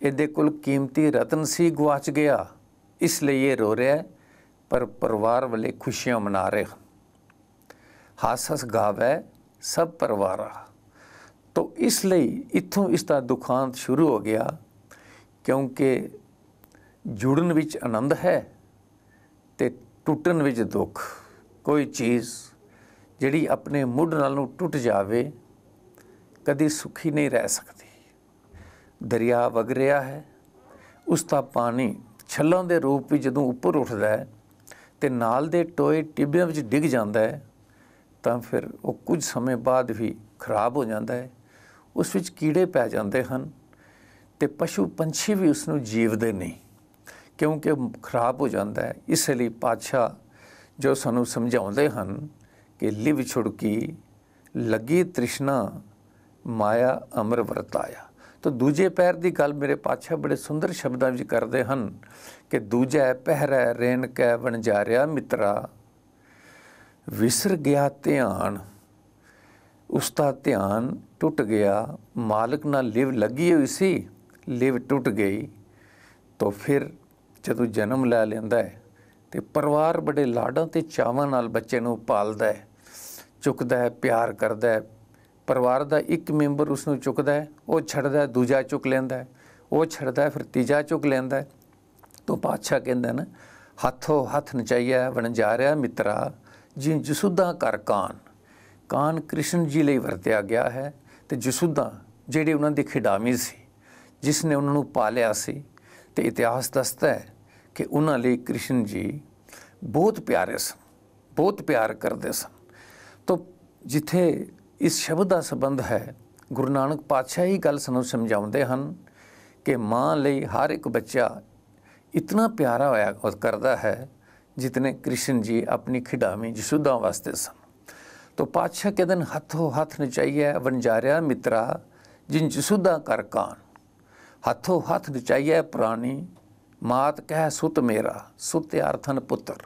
ਇਹਦੇ ਕੋਲ ਕੀਮਤੀ ਰਤਨ ਸੀ ਗਵਾਚ ਗਿਆ ਇਸ ਲਈ ਇਹ ਰੋ ਰਿਹਾ ਪਰ ਪਰਿਵਾਰ ਵਾਲੇ ਖੁਸ਼ੀਆਂ ਮਨਾ ਰਹੇ ਹਾਸ ਹਸ ਗਾਵੇ ਸਭ ਪਰਿਵਾਰਾ ਤੋਂ ਇਸ ਲਈ ਇੱਥੋਂ ਇਸ ਦਾ ਦੁਖਾਂਤ ਸ਼ੁਰੂ ਹੋ ਗਿਆ ਕਿਉਂਕਿ ਜੁੜਨ ਵਿੱਚ ਆਨੰਦ ਹੈ ਤੇ ਟੁੱਟਣ ਵਿੱਚ ਦੁੱਖ ਕੋਈ ਚੀਜ਼ ਜਿਹੜੀ ਆਪਣੇ ਮੁੱਢ ਨਾਲ ਨੂੰ ਟੁੱਟ ਜਾਵੇ ਕਦੀ ਸੁਖੀ ਨਹੀਂ ਰਹਿ ਸਕਦੀ ਦਰਿਆ ਵਗ ਰਿਹਾ ਹੈ ਉਸ ਦਾ ਪਾਣੀ ਛੱਲਾਂ ਦੇ ਰੂਪ ਵਿੱਚ ਜਦੋਂ ਉੱਪਰ ਉੱਠਦਾ ਹੈ ਤੇ ਨਾਲ ਦੇ ਟੋਏ ਟਿੱਬਿਆਂ ਵਿੱਚ ਡਿੱਗ ਜਾਂਦਾ ਹੈ ਤਾਂ ਫਿਰ ਉਹ ਕੁਝ ਸਮੇਂ ਬਾਅਦ ਵੀ ਖਰਾਬ ਹੋ ਜਾਂਦਾ ਹੈ ਉਸ ਵਿੱਚ ਕੀੜੇ ਪੈ ਜਾਂਦੇ ਹਨ ਤੇ ਪਸ਼ੂ ਪੰਛੀ ਵੀ ਉਸ ਨੂੰ ਜੀਵਦੇ ਨਹੀਂ ਕਿਉਂਕਿ ਖਰਾਬ ਹੋ ਜਾਂਦਾ ਹੈ ਇਸ ਲਈ ਪਾਤਸ਼ਾਹ ਜੋ ਸਾਨੂੰ ਸਮਝਾਉਂਦੇ ਹਨ ਕਿ ਲਿਵ ਛੁੜਕੀ ਲੱਗੀ ਤ੍ਰਿਸ਼ਨਾ ਮਾਇਆ ਅਮਰ ਵਰਤਾਇਆ ਤਾਂ ਦੂਜੇ ਪੈਰ ਦੀ ਗੱਲ ਮੇਰੇ ਪਾਤਸ਼ਾਹ ਬੜੇ ਸੁੰਦਰ ਸ਼ਬਦਾਂ ਵਿੱਚ ਕਰਦੇ ਹਨ ਕਿ ਦੂਜਾ ਪਹਿਰੈ ਰੇਨ ਕੈ ਵਣਜਾਰਿਆ ਮਿੱਤਰਾ ਵਿਸਰ ਗਿਆ ਧਿਆਨ ਉਸ ਦਾ ਧਿਆਨ ਟੁੱਟ ਗਿਆ ਮਾਲਕ ਨਾਲ ਲਿਵ ਲੱਗੀ ਹੋਈ ਸੀ ਲਿਵ ਟੁੱਟ ਗਈ ਤਾਂ ਫਿਰ ਜਦੋਂ ਜਨਮ ਲੈ ਲੈਂਦਾ ਹੈ ਤੇ ਪਰਿਵਾਰ ਬੜੇ ਲਾਡਾਂ ਤੇ ਚਾਵਾਂ ਨਾਲ ਬੱਚੇ ਨੂੰ ਪਾਲਦਾ ਹੈ ਚੁੱਕਦਾ ਹੈ ਪਿਆਰ ਕਰਦਾ ਹੈ ਪਰਿਵਾਰ ਦਾ ਇੱਕ ਮੈਂਬਰ ਉਸ ਨੂੰ ਚੁੱਕਦਾ ਹੈ ਉਹ ਛੱਡਦਾ ਹੈ ਦੂਜਾ ਚੁੱਕ ਲੈਂਦਾ ਹੈ ਉਹ ਛੱਡਦਾ ਹੈ ਫਿਰ ਤੀਜਾ ਚੁੱਕ ਲੈਂਦਾ ਹੈ ਤੋਂ ਬਾਦਸ਼ਾਹ ਕਹਿੰਦਾ ਨਾ ਹੱਥੋਂ ਹੱਥ ਨਚਾਈਆ ਵਣ ਜਾ ਰਿਹਾ ਮਿੱਤਰਾ ਜਿਨ ਜਸੁਦਾ ਕਰ ਕਾਨ ਕਾਨ ਕ੍ਰਿਸ਼ਨ ਜੀ ਲਈ ਵਰਤਿਆ ਗਿਆ ਹੈ ਤੇ ਜਸੂਦਾ ਜਿਹੜੇ ਉਹਨਾਂ ਦੇ ਖਿਡਾਮੀ ਸੀ ਜਿਸ ਨੇ ਉਹਨਾਂ ਨੂੰ ਪਾਲਿਆ ਸੀ ਤੇ ਇਤਿਹਾਸ ਦੱਸਦਾ ਹੈ ਕਿ ਉਹਨਾਂ ਲਈ ਕ੍ਰਿਸ਼ਨ ਜੀ ਬਹੁਤ ਪਿਆਰੇ ਸਨ ਬਹੁਤ ਪਿਆਰ ਕਰਦੇ ਸਨ ਤੋਂ ਜਿੱਥੇ ਇਸ ਸ਼ਬਦ ਦਾ ਸੰਬੰਧ ਹੈ ਗੁਰੂ ਨਾਨਕ ਪਾਤਸ਼ਾਹ ਹੀ ਗੱਲ ਸਾਨੂੰ ਸਮਝਾਉਂਦੇ ਹਨ ਕਿ ਮਾਂ ਲਈ ਹਰ ਇੱਕ ਬੱਚਾ ਇਤਨਾ ਪਿਆਰਾ ਹੋਇਆ ਕਰਦਾ ਹੈ ਜਿਤਨੇ ਕ੍ਰਿਸ਼ਨ ਜੀ ਆਪਣੀ ਖਿਡਾਮੀ ਜਸੂਦਾ ਵਾਸਤੇ ਸਨ ਤੋ पातशाह के दिन हथो हथ ਵਨਜਾਰਿਆ ਮਿੱਤਰਾ ਜਿੰਜ ਸੁਧਾ ਕਰ ਕਾਨ ਹੱਥੋ ਹੱਥ हथ नचाइया प्राणी ਮਾਤ ਕਹਿ ਸੁਤ ਮੇਰਾ ਸੁਤ ਅਰਥਨ ਪੁੱਤਰ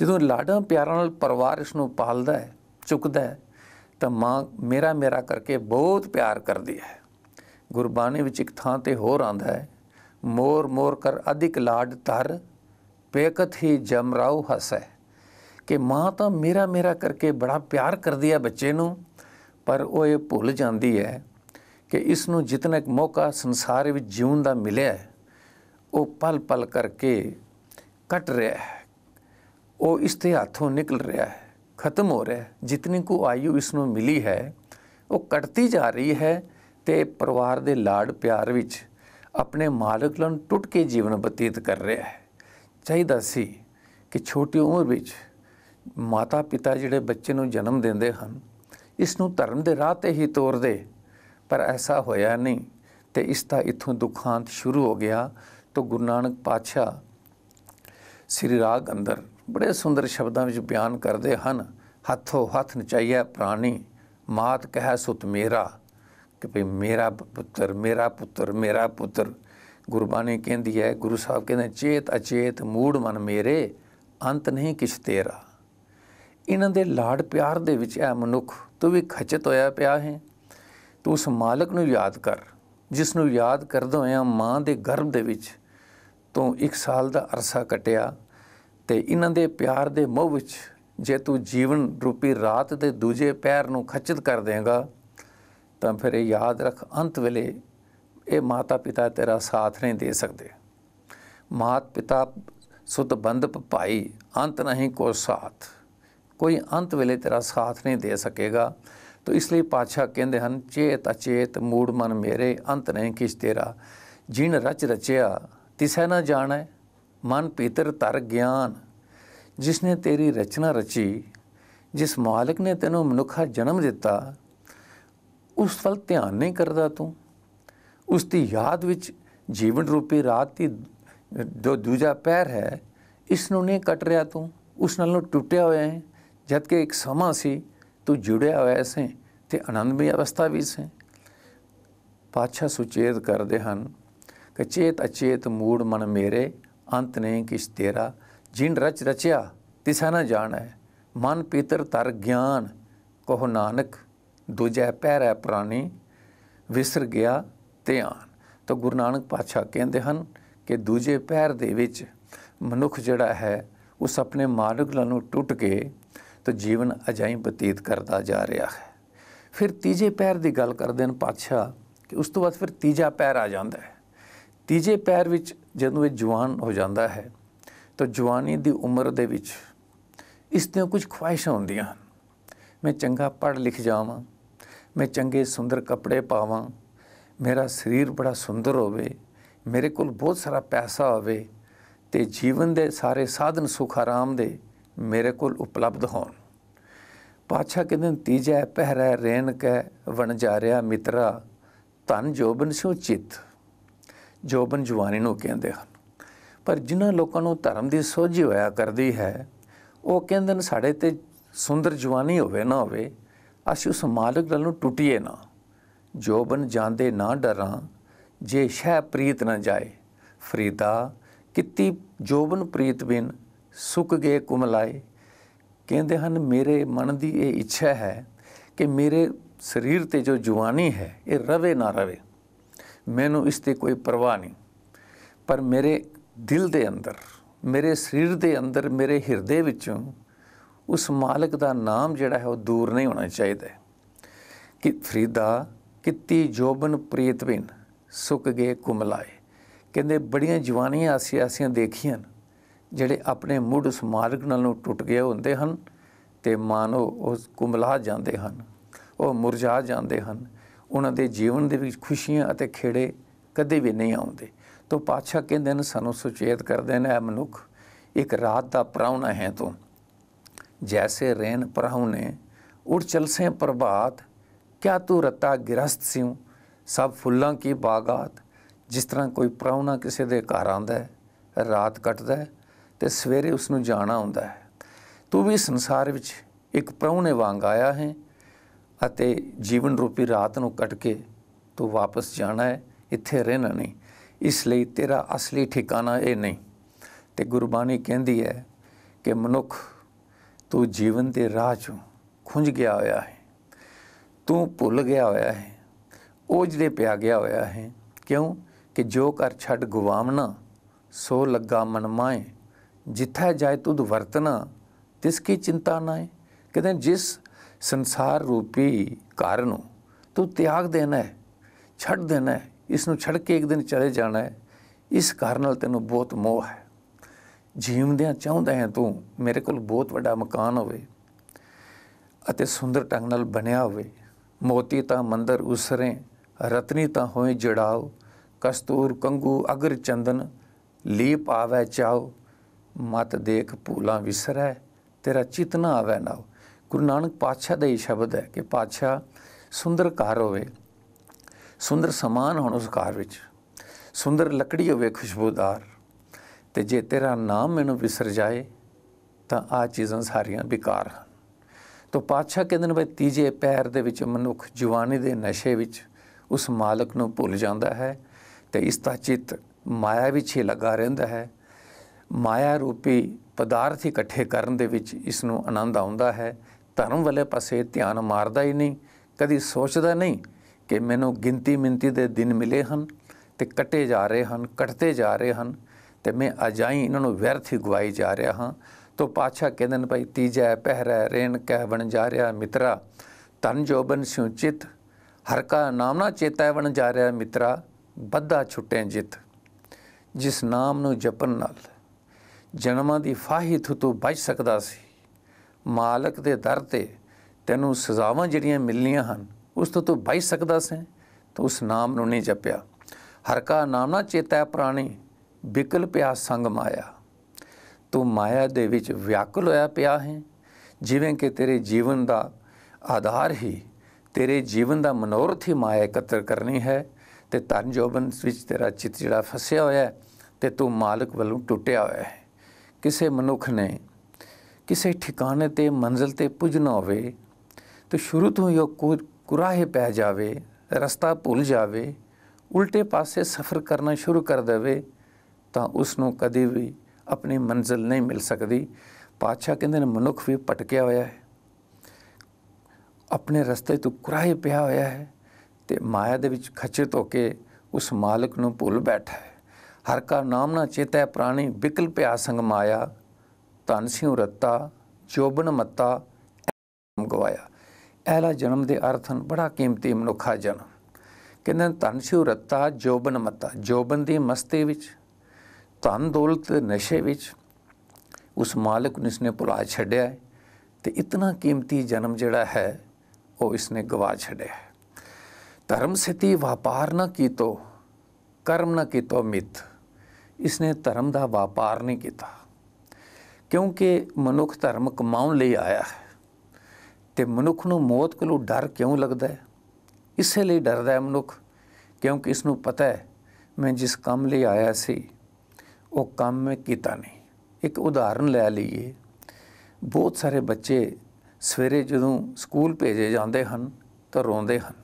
ਜਦੋਂ ਲਾੜਾ ਪਿਆਰਾਂ ਨਾਲ ਪਰਿਵਾਰ ਇਸ ਨੂੰ ਪਾਲਦਾ ਹੈ ਚੁੱਕਦਾ ਹੈ ਤਾਂ ਮਾਂ ਮੇਰਾ ਮੇਰਾ ਕਰਕੇ ਬਹੁਤ ਪਿਆਰ ਕਰਦੀ ਹੈ ਗੁਰਬਾਣੀ ਵਿੱਚ ਇੱਕ ਥਾਂ ਤੇ ਹੋਰ ਆਂਦਾ ਹੈ ਮੋਰ ਮੋਰ ਕਰ ਅਧਿਕ ਲਾਡ ਤਰ ਪੇਕਤ ਹੀ ਜਮਰਾਉ ਹਸੈ ਕਿ ਮਾਂ ਤਾਂ ਮੇਰਾ ਮੇਰਾ ਕਰਕੇ ਬੜਾ ਪਿਆਰ ਕਰਦੀ ਹੈ ਬੱਚੇ ਨੂੰ ਪਰ ਉਹ ਇਹ ਭੁੱਲ ਜਾਂਦੀ ਹੈ ਕਿ ਇਸ ਨੂੰ ਜਿਤਨਾ ਇੱਕ ਮੌਕਾ ਸੰਸਾਰ ਵਿੱਚ ਜੀਉਣ ਦਾ ਮਿਲਿਆ ਹੈ ਉਹ ਪਲ ਪਲ ਕਰਕੇ ਕੱਟ ਰਿਹਾ ਹੈ ਉਹ ਇਸ ਤੇ ਹੱਥੋਂ ਨਿਕਲ ਰਿਹਾ ਹੈ ਖਤਮ ਹੋ ਰਿਹਾ ਹੈ ਜਿਤਨੀ ਕੋ ਆਯੂ ਇਸ ਨੂੰ ਮਿਲੀ ਹੈ ਉਹ ਕੱਟਦੀ ਜਾ ਰਹੀ ਹੈ ਤੇ ਪਰਿਵਾਰ ਦੇ ਲਾਡ ਪਿਆਰ ਵਿੱਚ ਆਪਣੇ ਮਾਲਕ ਨਾਲ ਟੁੱਟ ਕੇ ਜੀਵਨ ਬਤੀਤ ਕਰ ਰਿਹਾ ਹੈ ਚਾਹੀਦਾ ਸੀ ਕਿ ਛੋਟੀ ਉਮਰ ਵਿੱਚ ਮਾਤਾ ਪਿਤਾ ਜਿਹੜੇ ਬੱਚੇ ਨੂੰ ਜਨਮ ਦਿੰਦੇ ਹਨ ਇਸ ਨੂੰ ਧਰਮ ਦੇ ਰਾਹ ਤੇ ਹੀ ਤੋਰਦੇ ਪਰ ਐਸਾ ਹੋਇਆ ਨਹੀਂ ਤੇ ਇਸ ਦਾ ਇਥੋਂ ਦੁਖਾਂਤ ਸ਼ੁਰੂ ਹੋ ਗਿਆ ਤੋਂ ਗੁਰੂ ਨਾਨਕ ਪਾਤਸ਼ਾਹ ਸ੍ਰੀ ਰਾਗ ਅੰਦਰ ਬੜੇ ਸੁੰਦਰ ਸ਼ਬਦਾਂ ਵਿੱਚ ਬਿਆਨ ਕਰਦੇ ਹਨ ਹੱਥੋਂ ਹੱਥ ਨਚਾਈਐ ਪ੍ਰਾਣੀ ਮਾਤ ਕਹੈ ਸੁਤ ਮੇਰਾ ਕਿ ਭਈ ਮੇਰਾ ਪੁੱਤਰ ਮੇਰਾ ਪੁੱਤਰ ਮੇਰਾ ਪੁੱਤਰ ਗੁਰਬਾਣੀ ਕਹਿੰਦੀ ਹੈ ਗੁਰੂ ਸਾਹਿਬ ਕਹਿੰਦੇ ਚੇਤ ਅਚੇਤ ਮੂੜ ਮਨ ਮੇਰੇ ਅੰਤ ਨਹੀਂ ਕਿਛ ਤੇਰਾ ਇਹਨਾਂ ਦੇ ਲਾਡ ਪਿਆਰ ਦੇ ਵਿੱਚ ਐ ਮਨੁੱਖ ਤੂੰ ਵੀ ਖਚਤ ਹੋਇਆ ਪਿਆ ਹੈ ਤੂੰ ਉਸ ਮਾਲਕ ਨੂੰ ਯਾਦ ਕਰ ਜਿਸ ਨੂੰ ਯਾਦ ਕਰਦੇ ਹੋਇਆ ਮਾਂ ਦੇ ਗਰਭ ਦੇ ਵਿੱਚ ਤੋਂ 1 ਸਾਲ ਦਾ ਅਰਸਾ ਕਟਿਆ ਤੇ ਇਹਨਾਂ ਦੇ ਪਿਆਰ ਦੇ ਮੋਹ ਵਿੱਚ ਜੇ ਤੂੰ ਜੀਵਨ ਰੂਪੀ ਰਾਤ ਦੇ ਦੂਜੇ ਪੈਰ ਨੂੰ ਖਚਤ ਕਰ ਦੇਗਾ ਤਾਂ ਫਿਰ ਇਹ ਯਾਦ ਰੱਖ ਅੰਤ ਵੇਲੇ ਇਹ ਮਾਤਾ ਪਿਤਾ ਤੇਰਾ ਸਾਥ ਨਹੀਂ ਦੇ ਸਕਦੇ ਮਾਤ ਪਿਤਾ ਸੁਤ ਬੰਧ ਭਾਈ ਅੰਤ ਨਹੀਂ ਕੋ ਸਾਥ ਕੋਈ ਅੰਤ ਵੇਲੇ ਤੇਰਾ ਸਾਥ ਨਹੀਂ ਦੇ ਸਕੇਗਾ ਤੋ ਇਸ ਲਈ ਪਾਤਸ਼ਾਹ ਕਹਿੰਦੇ ਹਨ ਚੇਤ ਅਚੇਤ ਮੂੜ ਮਨ ਮੇਰੇ ਅੰਤ ਨਹੀਂ ਕਿਸ ਤੇਰਾ ਜਿਨ ਰਚ ਰਚਿਆ ਤਿਸੈ ਨਾ ਜਾਣੈ ਮਨ ਪੀਤਰ ਤਰ ਗਿਆਨ ਜਿਸਨੇ ਤੇਰੀ ਰਚਨਾ ਰਚੀ ਜਿਸ ਮਾਲਕ ਨੇ ਤੈਨੂੰ ਮਨੁੱਖਾ ਜਨਮ ਦਿੱਤਾ ਉਸ ਵੱਲ ਧਿਆਨ ਨਹੀਂ ਕਰਦਾ ਤੂੰ ਉਸ ਦੀ ਯਾਦ ਵਿੱਚ ਜੀਵਨ ਰੂਪੀ ਰਾਤ ਦੀ ਜੋ ਦੂਜਾ ਪੈਰ ਹੈ ਇਸ ਨੂੰ ਨਹੀਂ ਕੱਟ ਰਿਹਾ ਤੂੰ ਉਸ ਨਾਲੋਂ ਟੁੱਟਿਆ ਹੋਇਆ ਹੈ ਜਦ ਕਿ ਇੱਕ ਸਮਾਂ ਸੀ ਤੂੰ ਜੁੜਿਆ ਹੋਇਆ ਸੀ ਤੇ ਆਨੰਦਮਈ ਅਵਸਥਾ ਵੀ ਸੀ ਪਾਛਾ ਸੁਚੇਤ ਕਰਦੇ ਹਨ ਕਿ ਚੇਤ ਅਚੇਤ ਮੂੜ ਮਨ ਮੇਰੇ ਅੰਤ ਨੇ ਕਿਸ ਤੇਰਾ ਜਿਨ ਰਚ ਰਚਿਆ ਤਿਸਾ ਨਾ ਜਾਣੈ ਮਨ ਪੀਤਰ ਤਰ ਗਿਆਨ ਕੋ ਨਾਨਕ ਦੁਜੈ ਪਹਿਰੈ ਪ੍ਰਾਣੀ ਵਿਸਰ ਗਿਆ ਧਿਆਨ ਤਾਂ ਗੁਰੂ ਨਾਨਕ ਪਾਤਸ਼ਾਹ ਕਹਿੰਦੇ ਹਨ ਕਿ ਦੂਜੇ ਪਹਿਰ ਦੇ ਵਿੱਚ ਮਨੁੱਖ ਜਿਹੜਾ ਹੈ ਉਸ ਆਪਣੇ ਮਾਲਕ ਨਾਲੋਂ ਟੁੱਟ ਕੇ ਤਾਂ ਜੀਵਨ ਅਜਾਈ ਬਤੀਤ ਕਰਦਾ ਜਾ ਰਿਹਾ ਹੈ ਫਿਰ ਤੀਜੇ ਪੈਰ ਦੀ ਗੱਲ ਕਰਦੇ ਹਨ ਪਾਤਸ਼ਾਹ ਕਿ ਉਸ ਤੋਂ ਬਾਅਦ ਫਿਰ ਤੀਜਾ ਪੈਰ ਆ ਜਾਂਦਾ ਹੈ ਤੀਜੇ ਪੈਰ ਵਿੱਚ ਜਦੋਂ ਇਹ ਜਵਾਨ ਹੋ ਜਾਂਦਾ ਹੈ ਤਾਂ ਜਵਾਨੀ ਦੀ ਉਮਰ ਦੇ ਵਿੱਚ ਇਸ ਤੇ ਕੁਝ ਖੁਆਇਸ਼ਾਂ ਹੁੰਦੀਆਂ ਹਨ ਮੈਂ ਚੰਗਾ ਪੜ੍ਹ ਲਿਖ ਜਾਵਾਂ ਮੈਂ ਚੰਗੇ ਸੁੰਦਰ ਕੱਪੜੇ ਪਾਵਾਂ ਮੇਰਾ ਸਰੀਰ ਬੜਾ ਸੁੰਦਰ ਹੋਵੇ ਮੇਰੇ ਕੋਲ ਬਹੁਤ ਸਾਰਾ ਪੈਸਾ ਹੋਵੇ ਤੇ ਜੀਵਨ ਦੇ ਸਾਰੇ ਸਾਧਨ ਸੁਖ ਆਰਾਮ ਦੇ ਮੇਰੇ ਕੋਲ ਉਪਲਬਧ ਹੋਣ ਪਾਛਾ ਕਹਿੰਦੇ ਤੀਜਾ ਪਹਿਰਾ ਰੇਨ ਕੈ ਰਿਆ ਮਿੱਤਰਾ ਤਨ ਜੋਬਨ ਸਿਉ ਚਿਤ ਜੋਬਨ ਜਵਾਨੀ ਨੂੰ ਕਹਿੰਦੇ ਹਨ ਪਰ ਜਿਨ੍ਹਾਂ ਲੋਕਾਂ ਨੂੰ ਧਰਮ ਦੀ ਸੋਝੀ ਹੋਇਆ ਕਰਦੀ ਹੈ ਉਹ ਕਹਿੰਦੇ ਨੇ ਸਾਡੇ ਤੇ ਸੁੰਦਰ ਜਵਾਨੀ ਹੋਵੇ ਨਾ ਹੋਵੇ ਅਸੀਂ ਉਸ ਮਾਲਕ ਨਾਲ ਟੁੱਟੀਏ ਨਾ ਜੋਬਨ ਜਾਂਦੇ ਨਾ ਡਰਾਂ ਜੇ ਸ਼ਹਿ ਪ੍ਰੀਤ ਨਾ ਜਾਏ ਫਰੀਦਾ ਕਿਤੀ ਜੋਬਨ ਪ੍ਰੀਤ ਬਿਨ ਸੁੱਕ ਗਏ ਕੁਮਲਾਏ ਕਹਿੰਦੇ ਹਨ ਮੇਰੇ ਮਨ ਦੀ ਇਹ ਇੱਛਾ ਹੈ ਕਿ ਮੇਰੇ ਸਰੀਰ ਤੇ ਜੋ ਜਵਾਨੀ ਹੈ ਇਹ ਰਵੇ ਨਾ ਰਵੇ ਮੈਨੂੰ ਇਸ ਤੇ ਕੋਈ ਪਰਵਾਹ ਨਹੀਂ ਪਰ ਮੇਰੇ ਦਿਲ ਦੇ ਅੰਦਰ ਮੇਰੇ ਸਰੀਰ ਦੇ ਅੰਦਰ ਮੇਰੇ ਹਿਰਦੇ ਵਿੱਚੋਂ ਉਸ ਮਾਲਕ ਦਾ ਨਾਮ ਜਿਹੜਾ ਹੈ ਉਹ ਦੂਰ ਨਹੀਂ ਹੋਣਾ ਚਾਹੀਦਾ ਕਿ ਫਰੀਦਾ ਕਿਤੀ ਜੋਬਨ ਪ੍ਰੀਤਵਿੰਨ ਸੁੱਕ ਗਏ ਕੁਮਲਾਏ ਕਹਿੰਦੇ ਬੜੀਆਂ ਜਵਾਨੀਆਂ ਅਸੀਂ ਆਸੀਆਂ ਦੇਖੀਆਂ ਜਿਹੜੇ ਆਪਣੇ ਮੁੱਢ ਸਮਾਰਗ ਨਾਲੋਂ ਟੁੱਟ ਗਏ ਹੁੰਦੇ ਹਨ ਤੇ ਮਾਨੋ ਉਹ ਕੁਮਲਾ ਜਾਂਦੇ ਹਨ ਉਹ ਮੁਰਝਾ ਜਾਂਦੇ ਹਨ ਉਹਨਾਂ ਦੇ ਜੀਵਨ ਦੇ ਵਿੱਚ ਖੁਸ਼ੀਆਂ ਅਤੇ ਖੇੜੇ ਕਦੇ ਵੀ ਨਹੀਂ ਆਉਂਦੇ ਤੋਂ ਪਾਤਸ਼ਾਹ ਕਹਿੰਦੇ ਨੇ ਸਾਨੂੰ ਸੁਚੇਤ ਕਰਦੇ ਨੇ ਇਹ ਮਨੁੱਖ ਇੱਕ ਰਾਤ ਦਾ ਪਰਾਉਣਾ ਹੈ ਤੂੰ ਜੈਸੇ ਰੇਨ ਪ੍ਰਾਹੁਣੇ ਉੜ ਚਲਸੇ ਪ੍ਰਭਾਤ ਕਿਆ ਤੂੰ ਰਤਾ ਗ੍ਰਸਤ ਸਿਉ ਸਭ ਫੁੱਲਾਂ ਕੀ ਬਾਗਾਤ ਜਿਸ ਤਰ੍ਹਾਂ ਕੋਈ ਪਰਾਉਣਾ ਕਿਸੇ ਦੇ ਘਰ ਆਂਦਾ ਹੈ ਰਾਤ ਕੱਟਦਾ ਹੈ ਤੇ ਸਵੇਰੇ ਉਸ ਨੂੰ ਜਾਣਾ ਹੁੰਦਾ ਹੈ ਤੂੰ ਵੀ ਸੰਸਾਰ ਵਿੱਚ ਇੱਕ ਪ੍ਰਾਹੁਣੇ ਵਾਂਗ ਆਇਆ ਹੈ ਅਤੇ ਜੀਵਨ ਰੂਪੀ ਰਾਤ ਨੂੰ ਕੱਟ ਕੇ ਤੂੰ ਵਾਪਸ ਜਾਣਾ ਹੈ ਇੱਥੇ ਰਹਿਣਾ ਨਹੀਂ ਇਸ ਲਈ ਤੇਰਾ ਅਸਲੀ ਠਿਕਾਣਾ ਇਹ ਨਹੀਂ ਤੇ ਗੁਰਬਾਣੀ ਕਹਿੰਦੀ ਹੈ ਕਿ ਮਨੁੱਖ ਤੂੰ ਜੀਵਨ ਦੇ ਰਾਹ ਚੋਂ ਖੁੰਝ ਗਿਆ ਹੋਇਆ ਹੈ ਤੂੰ ਭੁੱਲ ਗਿਆ ਹੋਇਆ ਹੈ ਉਹ ਜਿਹੜੇ ਪਿਆ ਗਿਆ ਹੋਇਆ ਹੈ ਕਿਉਂ ਕਿ ਜੋ ਕਰ ਛੱਡ ਗਵਾਮਣਾ ਸੋ ਲੱਗਾ ਮਨਮਾਏ ਜਿੱਥੈ ਜਾਇ ਤੁਧ ਵਰਤਨਾ ਤਿਸ ਕੀ ਚਿੰਤਾ ਨਾ ਹੈ ਕਹਿੰਦੇ ਜਿਸ ਸੰਸਾਰ ਰੂਪੀ ਘਰ ਨੂੰ ਤੂੰ ਤਿਆਗ ਦੇਣਾ ਹੈ ਛੱਡ ਦੇਣਾ ਹੈ ਇਸ ਨੂੰ ਛੱਡ ਕੇ ਇੱਕ ਦਿਨ ਚਲੇ ਜਾਣਾ ਹੈ ਇਸ ਘਰ ਨਾਲ ਤੈਨੂੰ ਬਹੁਤ ਮੋਹ ਹੈ ਜੀਵਦਿਆਂ ਚਾਹੁੰਦਾ ਹੈ ਤੂੰ ਮੇਰੇ ਕੋਲ ਬਹੁਤ ਵੱਡਾ ਮਕਾਨ ਹੋਵੇ ਅਤੇ ਸੁੰਦਰ ਢੰਗ ਨਾਲ ਬਣਿਆ ਹੋਵੇ ਮੋਤੀ ਤਾਂ ਮੰਦਰ ਉਸਰੇ ਰਤਨੀ ਤਾਂ ਹੋਏ ਜੜਾਓ ਕਸਤੂਰ ਕੰਗੂ ਅਗਰ ਚੰਦਨ ਲੀਪ ਆਵੇ ਚਾਓ ਮਤ ਦੇਖ ਭੂਲਾ ਵਿਸਰੈ ਤੇਰਾ ਚਿਤ ਨਾ ਆਵੇ ਨਾ ਗੁਰੂ ਨਾਨਕ ਪਾਤਸ਼ਾਹ ਦਾ ਇਹ ਸ਼ਬਦ ਹੈ ਕਿ ਪਾਤਸ਼ਾਹ ਸੁੰਦਰ ਘਰ ਹੋਵੇ ਸੁੰਦਰ ਸਮਾਨ ਹੋਣ ਉਸ ਘਰ ਵਿੱਚ ਸੁੰਦਰ ਲੱਕੜੀ ਹੋਵੇ ਖੁਸ਼ਬੂਦਾਰ ਤੇ ਜੇ ਤੇਰਾ ਨਾਮ ਮੈਨੂੰ ਵਿਸਰ ਜਾਏ ਤਾਂ ਆ ਚੀਜ਼ਾਂ ਸਾਰੀਆਂ ਬੇਕਾਰ ਹਨ ਤੋਂ ਪਾਤਸ਼ਾਹ ਕਹਿੰਦੇ ਨੇ ਬਈ ਤੀਜੇ ਪੈਰ ਦੇ ਵਿੱਚ ਮਨੁੱਖ ਜਵਾਨੀ ਦੇ ਨਸ਼ੇ ਵਿੱਚ ਉਸ ਮਾਲਕ ਨੂੰ ਭੁੱਲ ਜਾਂਦਾ ਹੈ ਤੇ ਇਸ ਦਾ ਚਿੱਤ ਮਾਇਆ ਵਿੱਚ ਹੀ ਲੱਗਾ ਰਹਿੰਦਾ ਹੈ ਮਾਇਆ ਰੂਪੀ ਪਦਾਰਥ ਇਕੱਠੇ ਕਰਨ ਦੇ ਵਿੱਚ ਇਸ ਨੂੰ ਆਨੰਦ ਆਉਂਦਾ ਹੈ ਧਰਮ ਵਾਲੇ ਪਾਸੇ ਧਿਆਨ ਮਾਰਦਾ ਹੀ ਨਹੀਂ ਕਦੀ ਸੋਚਦਾ ਨਹੀਂ ਕਿ ਮੈਨੂੰ ਗਿਣਤੀ ਮਿੰਤੀ ਦੇ ਦਿਨ ਮਿਲੇ ਹਨ ਤੇ ਕੱਟੇ ਜਾ ਰਹੇ ਹਨ ਕੱਟਦੇ ਜਾ ਰਹੇ ਹਨ ਤੇ ਮੈਂ ਅਜਾਈ ਇਹਨਾਂ ਨੂੰ ਵਿਅਰਥ ਹੀ ਗਵਾਈ ਜਾ ਰਿਹਾ ਹਾਂ ਤੋ ਪਾਛਾ ਕਹਿੰਦੇ ਨੇ ਭਾਈ ਤੀਜਾ ਪਹਿਰਾ ਰੇਣ ਕਹਿ ਬਣ ਜਾ ਰਿਹਾ ਮਿੱਤਰਾ ਤਨ ਜੋਬਨ ਸਿਉ ਚਿਤ ਹਰ ਕਾ ਨਾਮ ਨਾ ਚੇਤਾ ਬਣ ਜਾ ਰਿਹਾ ਮਿੱਤਰਾ ਬੱਧਾ ਛੁੱਟੇ ਜਿਤ ਜਿਸ ਨਾਮ ਨੂੰ ਜਪਨ ਨਾਲ ਜਨਮਾਂ ਦੀ ਫਾਹਿਤ ਤੋਂ ਬਚ ਸਕਦਾ ਸੀ ਮਾਲਕ ਦੇ ਦਰ ਤੇ ਤੈਨੂੰ ਸਜ਼ਾਵਾਂ ਜਿਹੜੀਆਂ ਮਿਲਣੀਆਂ ਹਨ ਉਸ ਤੋਂ ਤੂੰ ਬਚ ਸਕਦਾ ਸੀ ਤੂੰ ਉਸ ਨਾਮ ਨੂੰ ਨਹੀਂ ਜਪਿਆ ਹਰ ਕਾ ਨਾਮ ਨਾ ਚੇਤਾ ਪ੍ਰਾਣੀ ਬਿਕਲ ਪਿਆ ਸੰਗ ਮਾਇਆ ਤੂੰ ਮਾਇਆ ਦੇ ਵਿੱਚ ਵਿਆਕੁਲ ਹੋਇਆ ਪਿਆ ਹੈ ਜਿਵੇਂ ਕਿ ਤੇਰੇ ਜੀਵਨ ਦਾ ਆਧਾਰ ਹੀ ਤੇਰੇ ਜੀਵਨ ਦਾ ਮਨੋਰਥ ਹੀ ਮਾਇਆ ਇਕੱਤਰ ਕਰਨੀ ਹੈ ਤੇ ਤਨ ਜੋਬਨ ਵਿੱਚ ਤੇਰਾ ਚਿੱਤ ਜਿਹੜਾ ਫਸਿਆ ਹੋਇਆ ਤੇ ਤੂੰ ਮਾਲਕ ਵੱਲੋਂ ਟੁੱਟਿਆ ਹੋਇਆ ਹੈ ਕਿਸੇ ਮਨੁੱਖ ਨੇ ਕਿਸੇ ਠਿਕਾਣੇ ਤੇ ਮੰਜ਼ਲ ਤੇ ਪੁੱਜਣਾ ਹੋਵੇ ਤਾਂ ਸ਼ੁਰੂ ਤੋਂ ਹੀ ਉਹ ਕੁਰਾਹੇ ਪੈ ਜਾਵੇ ਰਸਤਾ ਭੁੱਲ ਜਾਵੇ ਉਲਟੇ ਪਾਸੇ ਸਫ਼ਰ ਕਰਨਾ ਸ਼ੁਰੂ ਕਰ ਦੇਵੇ ਤਾਂ ਉਸ ਨੂੰ ਕਦੇ ਵੀ ਆਪਣੀ ਮੰਜ਼ਲ ਨਹੀਂ ਮਿਲ ਸਕਦੀ ਪਾਤਸ਼ਾਹ ਕਹਿੰਦੇ ਨੇ ਮਨੁੱਖ ਵੀ ਪਟਕਿਆ ਹੋਇਆ ਹੈ ਆਪਣੇ ਰਸਤੇ ਤੋਂ ਕੁਰਾਹੇ ਪਿਆ ਹੋਇਆ ਹੈ ਤੇ ਮਾਇਆ ਦੇ ਵਿੱਚ ਖਚਿਤ ਹੋ ਕੇ ਉਸ ਮਾਲਕ ਨੂੰ ਭੁੱਲ ਬੈਠਾ ਹੈ ਹਰ ਕਾ ਨਾਮ ਨਾ ਚੇਤਾ ਪ੍ਰਾਣੀ ਬਿਕਲ ਪਿਆ ਸੰਗ ਮਾਇਆ ਧਨ ਸਿਉ ਰਤਾ ਜੋਬਨ ਮੱਤਾ ਗਵਾਇਆ ਐਲਾ ਜਨਮ ਦੇ ਅਰਥਨ ਬੜਾ ਕੀਮਤੀ ਮਨੁੱਖਾ ਜਨਮ ਕਹਿੰਦੇ ਧਨ ਸਿਉ ਰਤਾ ਜੋਬਨ ਮੱਤਾ ਜੋਬਨ ਦੀ ਮਸਤੀ ਵਿੱਚ ਧਨ ਦੌਲਤ ਨਸ਼ੇ ਵਿੱਚ ਉਸ ਮਾਲਕ ਨੂੰ ਇਸਨੇ ਭੁਲਾ ਛੱਡਿਆ ਤੇ ਇਤਨਾ ਕੀਮਤੀ ਜਨਮ ਜਿਹੜਾ ਹੈ ਉਹ ਇਸਨੇ ਗਵਾ ਛੱਡਿਆ ਧਰਮ ਸਿਤੀ ਵਪਾਰ ਨਾ ਕੀਤੋ ਕਰਮ ਨਾ ਕੀਤੋ ਮਿਤ ਇਸਨੇ ਧਰਮ ਦਾ ਵਪਾਰ ਨਹੀਂ ਕੀਤਾ ਕਿਉਂਕਿ ਮਨੁੱਖ ਧਰਮ ਕਮਾਉਣ ਲਈ ਆਇਆ ਹੈ ਤੇ ਮਨੁੱਖ ਨੂੰ ਮੌਤ ਕੋਲੋਂ ਡਰ ਕਿਉਂ ਲੱਗਦਾ ਹੈ ਇਸੇ ਲਈ ਡਰਦਾ ਹੈ ਮਨੁੱਖ ਕਿਉਂਕਿ ਇਸ ਨੂੰ ਪਤਾ ਹੈ ਮੈਂ ਜਿਸ ਕੰਮ ਲਈ ਆਇਆ ਸੀ ਉਹ ਕੰਮ ਮੈਂ ਕੀਤਾ ਨਹੀਂ ਇੱਕ ਉਦਾਹਰਨ ਲੈ ਲਈਏ ਬਹੁਤ ਸਾਰੇ ਬੱਚੇ ਸਵੇਰੇ ਜਦੋਂ ਸਕੂਲ ਭੇਜੇ ਜਾਂਦੇ ਹਨ ਤਾਂ ਰੋਂਦੇ ਹਨ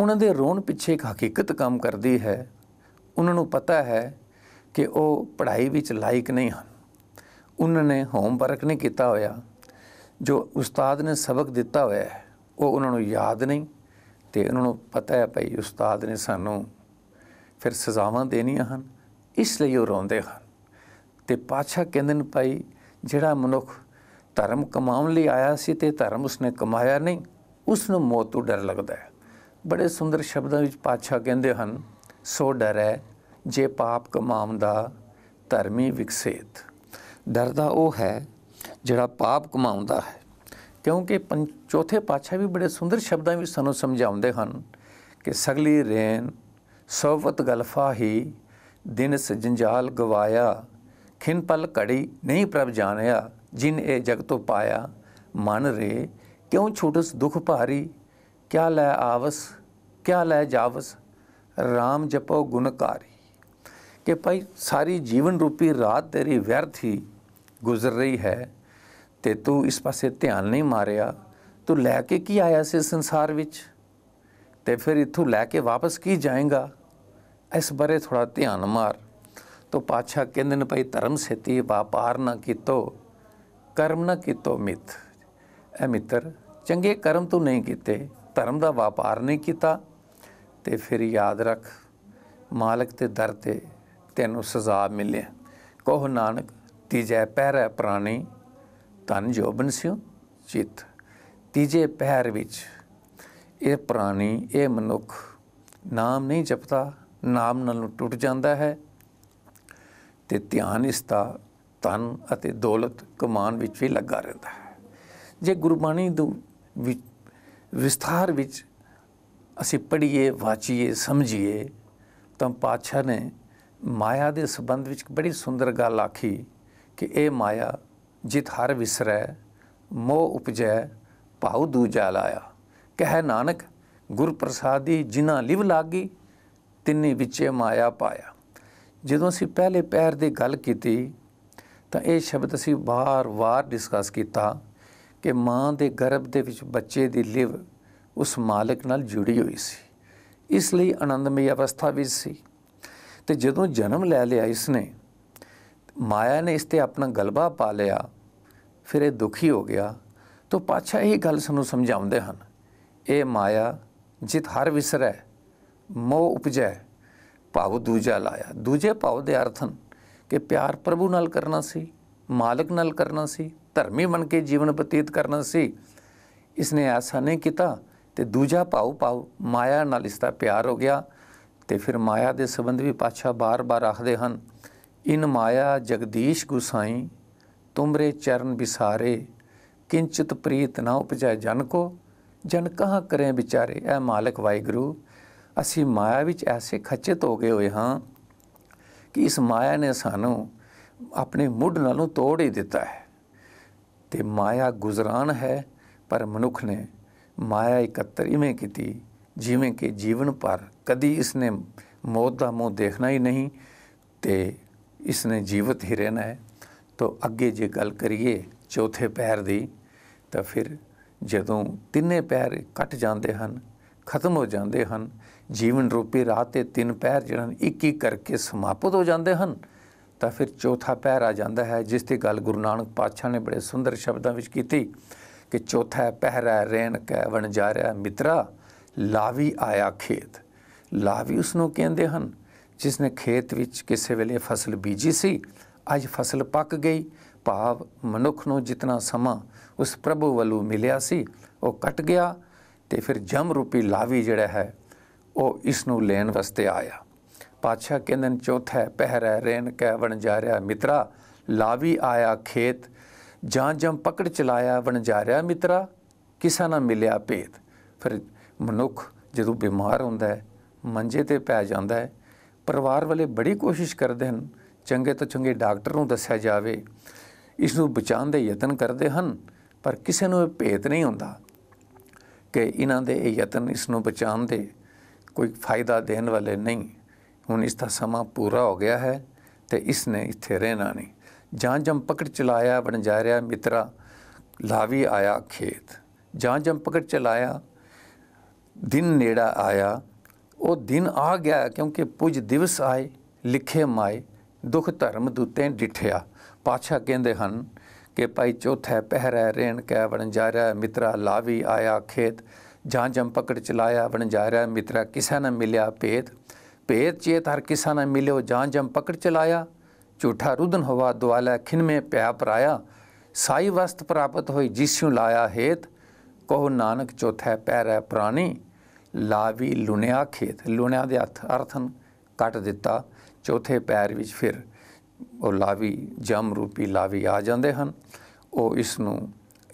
ਉਹਨਾਂ ਦੇ ਰੋਣ ਪਿੱਛੇ ਇੱਕ ਹਕੀਕਤ ਕੰਮ ਕਰਦੀ ਹੈ ਉਹਨਾਂ ਨੂੰ ਪਤਾ ਹੈ ਕਿ ਉਹ ਪੜ੍ਹਾਈ ਵਿੱਚ ਲਾਇਕ ਨਹੀਂ ਹਨ ਉਹਨਾਂ ਨੇ ਹੋਮਵਰਕ ਨਹੀਂ ਕੀਤਾ ਹੋਇਆ ਜੋ ਉਸਤਾਦ ਨੇ ਸਬਕ ਦਿੱਤਾ ਹੋਇਆ ਹੈ ਉਹ ਉਹਨਾਂ ਨੂੰ ਯਾਦ ਨਹੀਂ ਤੇ ਉਹਨਾਂ ਨੂੰ ਪਤਾ ਹੈ ਭਈ ਉਸਤਾਦ ਨੇ ਸਾਨੂੰ ਫਿਰ ਸਜ਼ਾਵਾਂ ਦੇਣੀਆਂ ਹਨ ਇਸ ਲਈ ਉਹ ਰੋਂਦੇ ਹਨ ਤੇ ਪਾਛਾ ਕਹਿੰਦੇ ਨੇ ਭਾਈ ਜਿਹੜਾ ਮਨੁੱਖ ਧਰਮ ਕਮਾਉਣ ਲਈ ਆਇਆ ਸੀ ਤੇ ਧਰਮ ਉਸਨੇ ਕਮਾਇਆ ਨਹੀਂ ਉਸ ਨੂੰ ਮੌਤ ਤੋਂ ਡਰ ਲੱਗਦਾ ਹੈ ਬੜੇ ਸੁੰਦਰ ਸ਼ਬਦਾਂ ਵਿੱਚ ਪਾਛਾ ਕਹਿੰਦੇ ਹਨ ਸੋ ਡਰੈ ਜੇ ਪਾਪ ਕਮਾਉਂਦਾ ਧਰਮੀ ਵਿਕਸੇਤ ਡਰਦਾ ਉਹ ਹੈ ਜਿਹੜਾ ਪਾਪ ਕਮਾਉਂਦਾ ਹੈ ਕਿਉਂਕਿ ਚੌਥੇ ਪਾਛਾ ਵੀ ਬੜੇ ਸੁੰਦਰ ਸ਼ਬਦਾਂ ਵਿੱਚ ਸਾਨੂੰ ਸਮਝਾਉਂਦੇ ਹਨ ਕਿ ਸਗਲੀ ਰੇਨ ਸਵਤ ਗਲਫਾ ਹੀ ਦਿਨ ਸਜੰਜਾਲ ਗਵਾਇਆ ਖਿੰ ਪਲ ਘੜੀ ਨਹੀਂ ਪ੍ਰਭ ਜਾਣਿਆ ਜਿਨ ਇਹ ਜਗ ਤੋਂ ਪਾਇਆ ਮਨ ਰੇ ਕਿਉਂ ਛੋਟਸ ਦੁਖ ਭਾਰੀ ਕਿਆ ਲੈ ਆਵਸ ਕਿਆ ਲੈ ਜਾਵਸ ਰਾਮ ਜਪੋ ਗੁਣਕਾਰੀ ਕਿ ਭਾਈ ਸਾਰੀ ਜੀਵਨ ਰੂਪੀ ਰਾਤ ਤੇਰੀ ਵਿਅਰਥ ਹੀ ਗੁਜ਼ਰ ਰਹੀ ਹੈ ਤੇ ਤੂੰ ਇਸ ਪਾਸੇ ਧਿਆਨ ਨਹੀਂ ਮਾਰਿਆ ਤੂੰ ਲੈ ਕੇ ਕੀ ਆਇਆ ਸੀ ਸੰਸਾਰ ਵਿੱਚ ਤੇ ਫਿਰ ਇਥੋਂ ਲੈ ਕੇ ਵਾਪਸ ਕੀ ਜਾਏਗਾ ਇਸ ਬਾਰੇ ਥੋੜਾ ਧਿਆਨ ਮਾਰ ਤੋ ਪਾਛਾ ਕਹਿੰਦੇ ਨੇ ਭਾਈ ਧਰਮ ਸੇਤੀ ਵਪਾਰ ਨਾ ਕੀਤੋ ਕਰਮ ਨਾ ਕੀਤੋ ਮਿੱਤ ਐ ਮਿੱਤਰ ਚੰਗੇ ਕਰਮ ਤੂੰ ਨਹੀਂ ਕੀਤੇ ਧਰਮ ਦਾ ਵਪਾਰ ਨਹੀਂ ਕੀਤਾ ਤੇ ਫਿਰ ਯਾਦ ਰੱਖ ਮਾਲਕ ਤੇ ਦਰ ਤੇ ਤੈਨੂੰ ਸਜ਼ਾ ਮਿਲੇ ਕੋਹ ਨਾਨਕ ਤੀਜੇ ਪਹਿਰੇ ਪ੍ਰਾਣੀ ਤਨ ਜੋਬਨ ਸਿਉ ਚਿਤ ਤੀਜੇ ਪਹਿਰ ਵਿੱਚ ਇਹ ਪ੍ਰਾਣੀ ਇਹ ਮਨੁੱਖ ਨਾਮ ਨਹੀਂ ਜਪਦਾ ਨਾਮ ਨਾਲ ਟੁੱਟ ਜਾਂਦਾ ਹੈ ਤੇ ਧਿਆਨ ਇਸ ਦਾ ਤਨ ਅਤੇ ਦੌਲਤ ਕਮਾਨ ਵਿੱਚ ਵੀ ਲੱਗਾ ਰਹਿੰਦਾ ਹੈ ਜੇ ਗੁਰਬਾਣੀ ਦੇ ਵਿਸਥਾਰ ਵਿੱਚ ਅਸੀਂ ਪੜ੍ਹੀਏ ਵਾਚੀਏ ਸਮਝੀਏ ਤਾਂ ਪਾਤਸ਼ਾਹ ਨੇ ਮਾਇਆ ਦੇ ਸੰਬੰਧ ਵਿੱਚ ਬੜੀ ਸੁੰਦਰ ਗੱਲ ਆਖੀ ਕਿ ਇਹ ਮਾਇਆ ਜਿਤ ਹਰ ਵਿਸਰੈ ਮੋਹ ਉਪਜੈ ਭਾਉ ਦੂਜਾ ਲਾਇਆ ਕਹਿ ਨਾਨਕ ਗੁਰ ਪ੍ਰਸਾਦੀ ਜਿਨਾ ਲਿਵ ਲਾਗੀ ਤਿੰਨੇ ਵਿੱਚੇ ਮਾਇਆ ਪਾਇਆ ਜਦੋਂ ਅਸੀਂ ਪਹਿਲੇ ਪੈਰ ਦੀ ਗੱਲ ਕੀਤੀ ਤਾਂ ਇਹ ਸ਼ਬਦ ਅਸੀਂ ਬਾਰ-ਬਾਰ ਡਿਸਕਸ ਕੀਤਾ ਕਿ ਮਾਂ ਦੇ ਗਰਭ ਦੇ ਵਿੱਚ ਬੱਚੇ ਦੀ ਲਿਵ ਉਸ ਮਾਲਕ ਨਾਲ ਜੁੜੀ ਹੋਈ ਸੀ ਇਸ ਲਈ ਆਨੰਦਮਈ ਅਵਸਥਾ ਵਿੱਚ ਸੀ ਤੇ ਜਦੋਂ ਜਨਮ ਲੈ ਲਿਆ ਇਸ ਨੇ ਮਾਇਆ ਨੇ ਇਸ ਤੇ ਆਪਣਾ ਗਲਬਾ ਪਾ ਲਿਆ ਫਿਰ ਇਹ ਦੁਖੀ ਹੋ ਗਿਆ ਤੋਂ ਪਾਛਾ ਇਹ ਗੱਲ ਸਾਨੂੰ ਸਮਝਾਉਂਦੇ ਹਨ ਇਹ ਮਾਇਆ ਜਿਤ ਹਰ ਵਿਸਰੈ ਮੋਹ ਉਪਜੈ ਭਾਉ ਦੂਜਾ ਲਾਇਆ ਦੂਜੇ ਭਾਉ ਦੇ ਅਰਥਨ ਕਿ ਪਿਆਰ ਪ੍ਰਭੂ ਨਾਲ ਕਰਨਾ ਸੀ ਮਾਲਕ ਨਾਲ ਕਰਨਾ ਸੀ ਧਰਮੀ ਬਣ ਕੇ ਜੀਵਨ ਬਤੀਤ ਕਰਨਾ ਸੀ ਇਸਨੇ ਐਸਾ ਨਹੀਂ ਕੀਤਾ ਤੇ ਦੂਜਾ ਭਾਉ ਭਾਉ ਮਾਇਆ ਨਾਲ ਇਸ ਦਾ ਪਿਆਰ ਹੋ ਗਿਆ ਤੇ ਫਿਰ ਮਾਇਆ ਦੇ ਸੰਬੰਧ ਵੀ ਪਾਛਾ ਬਾਰ-ਬਾਰ ਆਖਦੇ ਹਨ ਇਨ ਮਾਇਆ ਜਗਦੀਸ਼ ਗੁਸਾਈ ਤੁਮਰੇ ਚਰਨ ਵਿਸਾਰੇ ਕਿੰਚਿਤ ਪ੍ਰੀਤ ਨਾ ਉਪਜੈ ਜਨ ਕੋ ਜਨ ਕਹਾ ਕਰੇ ਵਿਚਾਰੇ ਐ ਮਾਲਕ ਵਾਹਿਗੁਰੂ ਅਸੀਂ ਮਾਇਆ ਵਿੱਚ ਐਸੇ ਖੱਚਿਤ ਹੋ ਗਏ ਹੋਏ ਹਾਂ ਕਿ ਇਸ ਮਾਇਆ ਨੇ ਸਾਨੂੰ ਆਪਣੇ ਮੁੱਢ ਨਾਲੋਂ ਤੋੜ ਹੀ ਦਿੱਤਾ ਹੈ ਤੇ ਮਾਇਆ ਗੁਜ਼ਰਾਨ ਹੈ ਪਰ ਮਨੁੱਖ ਨੇ ਮਾਇਆ ਇਕੱਤਰ ਇਵੇਂ ਕੀਤੀ ਜਿਵੇਂ ਕਿ ਜੀਵਨ ਪਰ ਕਦੀ ਇਸਨੇ ਮੌਤ ਦਾ ਮੂੰਹ ਦੇਖਣਾ ਹੀ ਨਹੀਂ ਤੇ ਇਸਨੇ ਜੀਵਤ ਹੀ ਰਹਿਣਾ ਹੈ ਤਾਂ ਅੱਗੇ ਜੇ ਗੱਲ ਕਰੀਏ ਚੌਥੇ ਪੈਰ ਦੀ ਤਾਂ ਫਿਰ ਜਦੋਂ ਤਿੰਨੇ ਪੈਰ ਕੱਟ ਜਾਂਦੇ ਹਨ ਖਤਮ ਹੋ ਜਾਂਦੇ ਹਨ ਜੀਵਨ ਰੂਪੀ ਰਾਹ ਤੇ ਤਿੰਨ ਪੈਰ ਜਿਹੜਾ ਇੱਕ ਇੱਕ ਕਰਕੇ ਸਮਾਪਤ ਹੋ ਜਾਂਦੇ ਹਨ ਤਾਂ ਫਿਰ ਚੌਥਾ ਪੈਰ ਆ ਜਾਂਦਾ ਹੈ ਜਿਸ ਤੇ ਗੱਲ ਗੁਰੂ ਨਾਨਕ ਪਾਤਸ਼ਾਹ ਨੇ ਬੜੇ ਸੁੰਦਰ ਸ਼ਬਦਾਂ ਵਿੱਚ ਕੀਤੀ ਕਿ ਚੌਥਾ ਪਹਿਰਾ ਰੈਣ ਕੈ ਵਣਜਾਰਿਆ ਮਿੱਤਰਾ ਲਾਵੀ ਆਇਆ ਖੇਤ ਲਾਵੀ ਉਸ ਨੂੰ ਕਹਿੰਦੇ ਹਨ ਜਿਸ ਨੇ ਖੇਤ ਵਿੱਚ ਕਿਸੇ ਵੇਲੇ ਫਸਲ ਬੀਜੀ ਸੀ ਅੱਜ ਫਸਲ ਪੱਕ ਗਈ ਭਾਵ ਮਨੁੱਖ ਨੂੰ ਜਿੰਨਾ ਸਮਾਂ ਉਸ ਪ੍ਰਭੂ ਵੱਲੋਂ ਮਿਲਿਆ ਸੀ ਉਹ ਕੱਟ ਗਿਆ ਤੇ ਫਿਰ ਜਮ ਰੂਪੀ ਲਾਵੀ ਜਿਹੜਾ ਹੈ ਉਹ ਇਸ ਨੂੰ ਲੈਣ ਵਾਸਤੇ ਆਇਆ ਪਾਤਸ਼ਾਹ ਕਹਿੰਦੇ ਚੌਥਾ ਪਹਿਰਾ ਰੈਣ ਕੈ ਵਣਜਾਰਿਆ ਮਿੱਤਰਾ ਲਾਵੀ ਆਇਆ ਖੇਤ ਜਾਂ ਜਮ ਪਕੜ ਚਲਾਇਆ ਵਣਜਾਰਿਆ ਮਿੱਤਰਾ ਕਿਸਾ ਨਾ ਮਿਲਿਆ ਭੇਦ ਫਿਰ ਮਨੁੱਖ ਜਦੋਂ ਬਿਮਾਰ ਹੁੰਦਾ ਹੈ ਮੰਜੇ ਤੇ ਪੈ ਜਾਂਦਾ ਹੈ ਪਰਿਵਾਰ ਵਾਲੇ ਬੜੀ ਕੋਸ਼ਿਸ਼ ਕਰਦੇ ਹਨ ਚੰਗੇ ਤੋਂ ਚੰਗੇ ਡਾਕਟਰ ਨੂੰ ਦੱਸਿਆ ਜਾਵੇ ਇਸ ਨੂੰ ਬਚਾਉਣ ਦੇ ਯਤਨ ਕਰਦੇ ਹਨ ਪਰ ਕਿਸੇ ਨੂੰ ਇਹ ਭੇਤ ਨਹੀਂ ਹੁੰਦਾ ਕਿ ਇਹਨਾਂ ਦੇ ਇਹ ਯਤਨ ਇਸ ਨੂੰ ਬਚਾਉਣ ਦੇ ਕੋਈ ਫਾਇਦਾ ਦੇਣ ਵਾਲੇ ਨਹੀਂ ਹੁਣ ਇਸ ਦਾ ਸਮਾਂ ਪੂਰਾ ਹੋ ਗਿਆ ਹੈ ਤੇ ਇਸ ਨੇ ਇੱਥੇ ਰਹਿਣਾ ਨਹੀਂ ਜਾਂ ਜੰਪਕੜ ਚਲਾਇਆ ਵਣਜਾਰਿਆ ਮਿੱਤਰਾ ਲਾਵੀ ਆਇਆ ਖੇਤ ਜਾਂ ਜੰਪਕੜ ਚਲਾਇਆ ਦਿਨ ਨੇੜਾ ਆਇਆ ਉਹ ਦਿਨ ਆ ਗਿਆ ਕਿਉਂਕਿ ਪੁਜ ਦਿਵਸ ਆਏ ਲਿਖੇ ਮਾਏ ਦੁਖ ਧਰਮ ਦੂਤੇ ਡਿਠਿਆ ਪਾਛਾ ਕਹਿੰਦੇ ਹਨ ਕਿ ਭਾਈ ਚੌਥਾ ਪਹਿਰੈ ਰੇਣ ਕੈ ਵਣਜਾਰਿਆ ਮਿੱਤਰਾ ਲਾਵੀ ਆਇਆ ਖੇਤ ਜਾਂ ਜੰਪਕੜ ਚਲਾਇਆ ਵਣਜਾਰਿਆ ਮਿੱਤਰਾ ਕਿਸਾ ਨਾ ਮਿਲਿਆ ਭੇਦ ਭੇਦ ਚੇਤ ਹਰ ਕਿਸਾ ਨਾ ਮਿਲਿਓ ਜਾਂ ਜੰਪਕੜ ਚਲਾਇਆ ਝੂਠਾ ਰੁਦਨ ਹਵਾ ਦੁਆਲਾ ਖਿਨਮੇ ਪਿਆ ਪਰਾਇਆ ਸਾਈ ਵਸਤ ਪ੍ਰਾਪਤ ਹੋਈ ਜਿਸਿਉ ਲਾਇਆ ਹੇਤ ਕਹੋ ਨਾਨਕ ਚੌਥਾ ਪੈਰੈ ਪ੍ਰਾਣੀ ਲਾਵੀ ਲੁਨਿਆ ਖੇਤ ਲੁਨਿਆ ਦੇ ਹੱਥ ਅਰਥਨ ਕੱਟ ਦਿੱਤਾ ਚੌਥੇ ਪੈਰ ਵਿੱਚ ਫਿਰ ਉਹ ਲਾਵੀ ਜਮ ਰੂਪੀ ਲਾਵੀ ਆ ਜਾਂਦੇ ਹਨ ਉਹ ਇਸ ਨੂੰ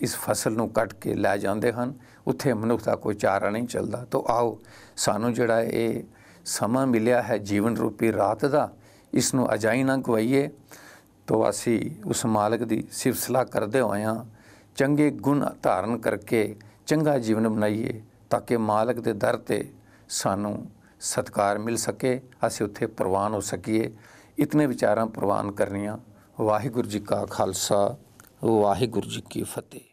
ਇਸ ਫਸਲ ਨੂੰ ਕੱਟ ਕੇ ਲੈ ਜਾਂਦੇ ਹਨ ਉੱਥੇ ਮਨੁੱਖਤਾ ਕੋਈ ਚਾਰਾ ਨਹੀਂ ਚੱਲਦਾ ਤੋਂ ਆਓ ਸਾਨੂੰ ਜਿਹੜਾ ਇਹ ਸਮਾਂ ਮਿਲਿਆ ਹੈ ਜੀਵਨ ਰੂਪੀ ਰਾਤ ਦਾ ਇਸ ਨੂੰ ਅਜਾਈ ਨਾ ਗਵਾਈਏ ਤੋ ਅਸੀਂ ਉਸ ਮਾਲਕ ਦੀ ਸਿਫਤਸਲਾ ਕਰਦੇ ਹੋਏ ਆ ਚੰਗੇ ਗੁਣ ਧਾਰਨ ਕਰਕੇ ਚੰਗਾ ਜੀਵਨ ਬਣਾਈਏ ਤਾਂ ਕਿ ਮਾਲਕ ਦੇ ਦਰ ਤੇ ਸਾਨੂੰ ਸਤਕਾਰ ਮਿਲ ਸਕੇ ਅਸੀਂ ਉੱਥੇ ਪ੍ਰਵਾਨ ਹੋ ਸਕੀਏ ਇਤਨੇ ਵਿਚਾਰਾਂ ਪ੍ਰਵਾਨ ਕਰਨੀਆਂ ਵਾਹਿਗੁਰੂ ਜੀ ਕਾ ਖਾਲਸਾ ਵਾਹਿਗੁਰੂ ਜੀ ਕੀ ਫਤਿਹ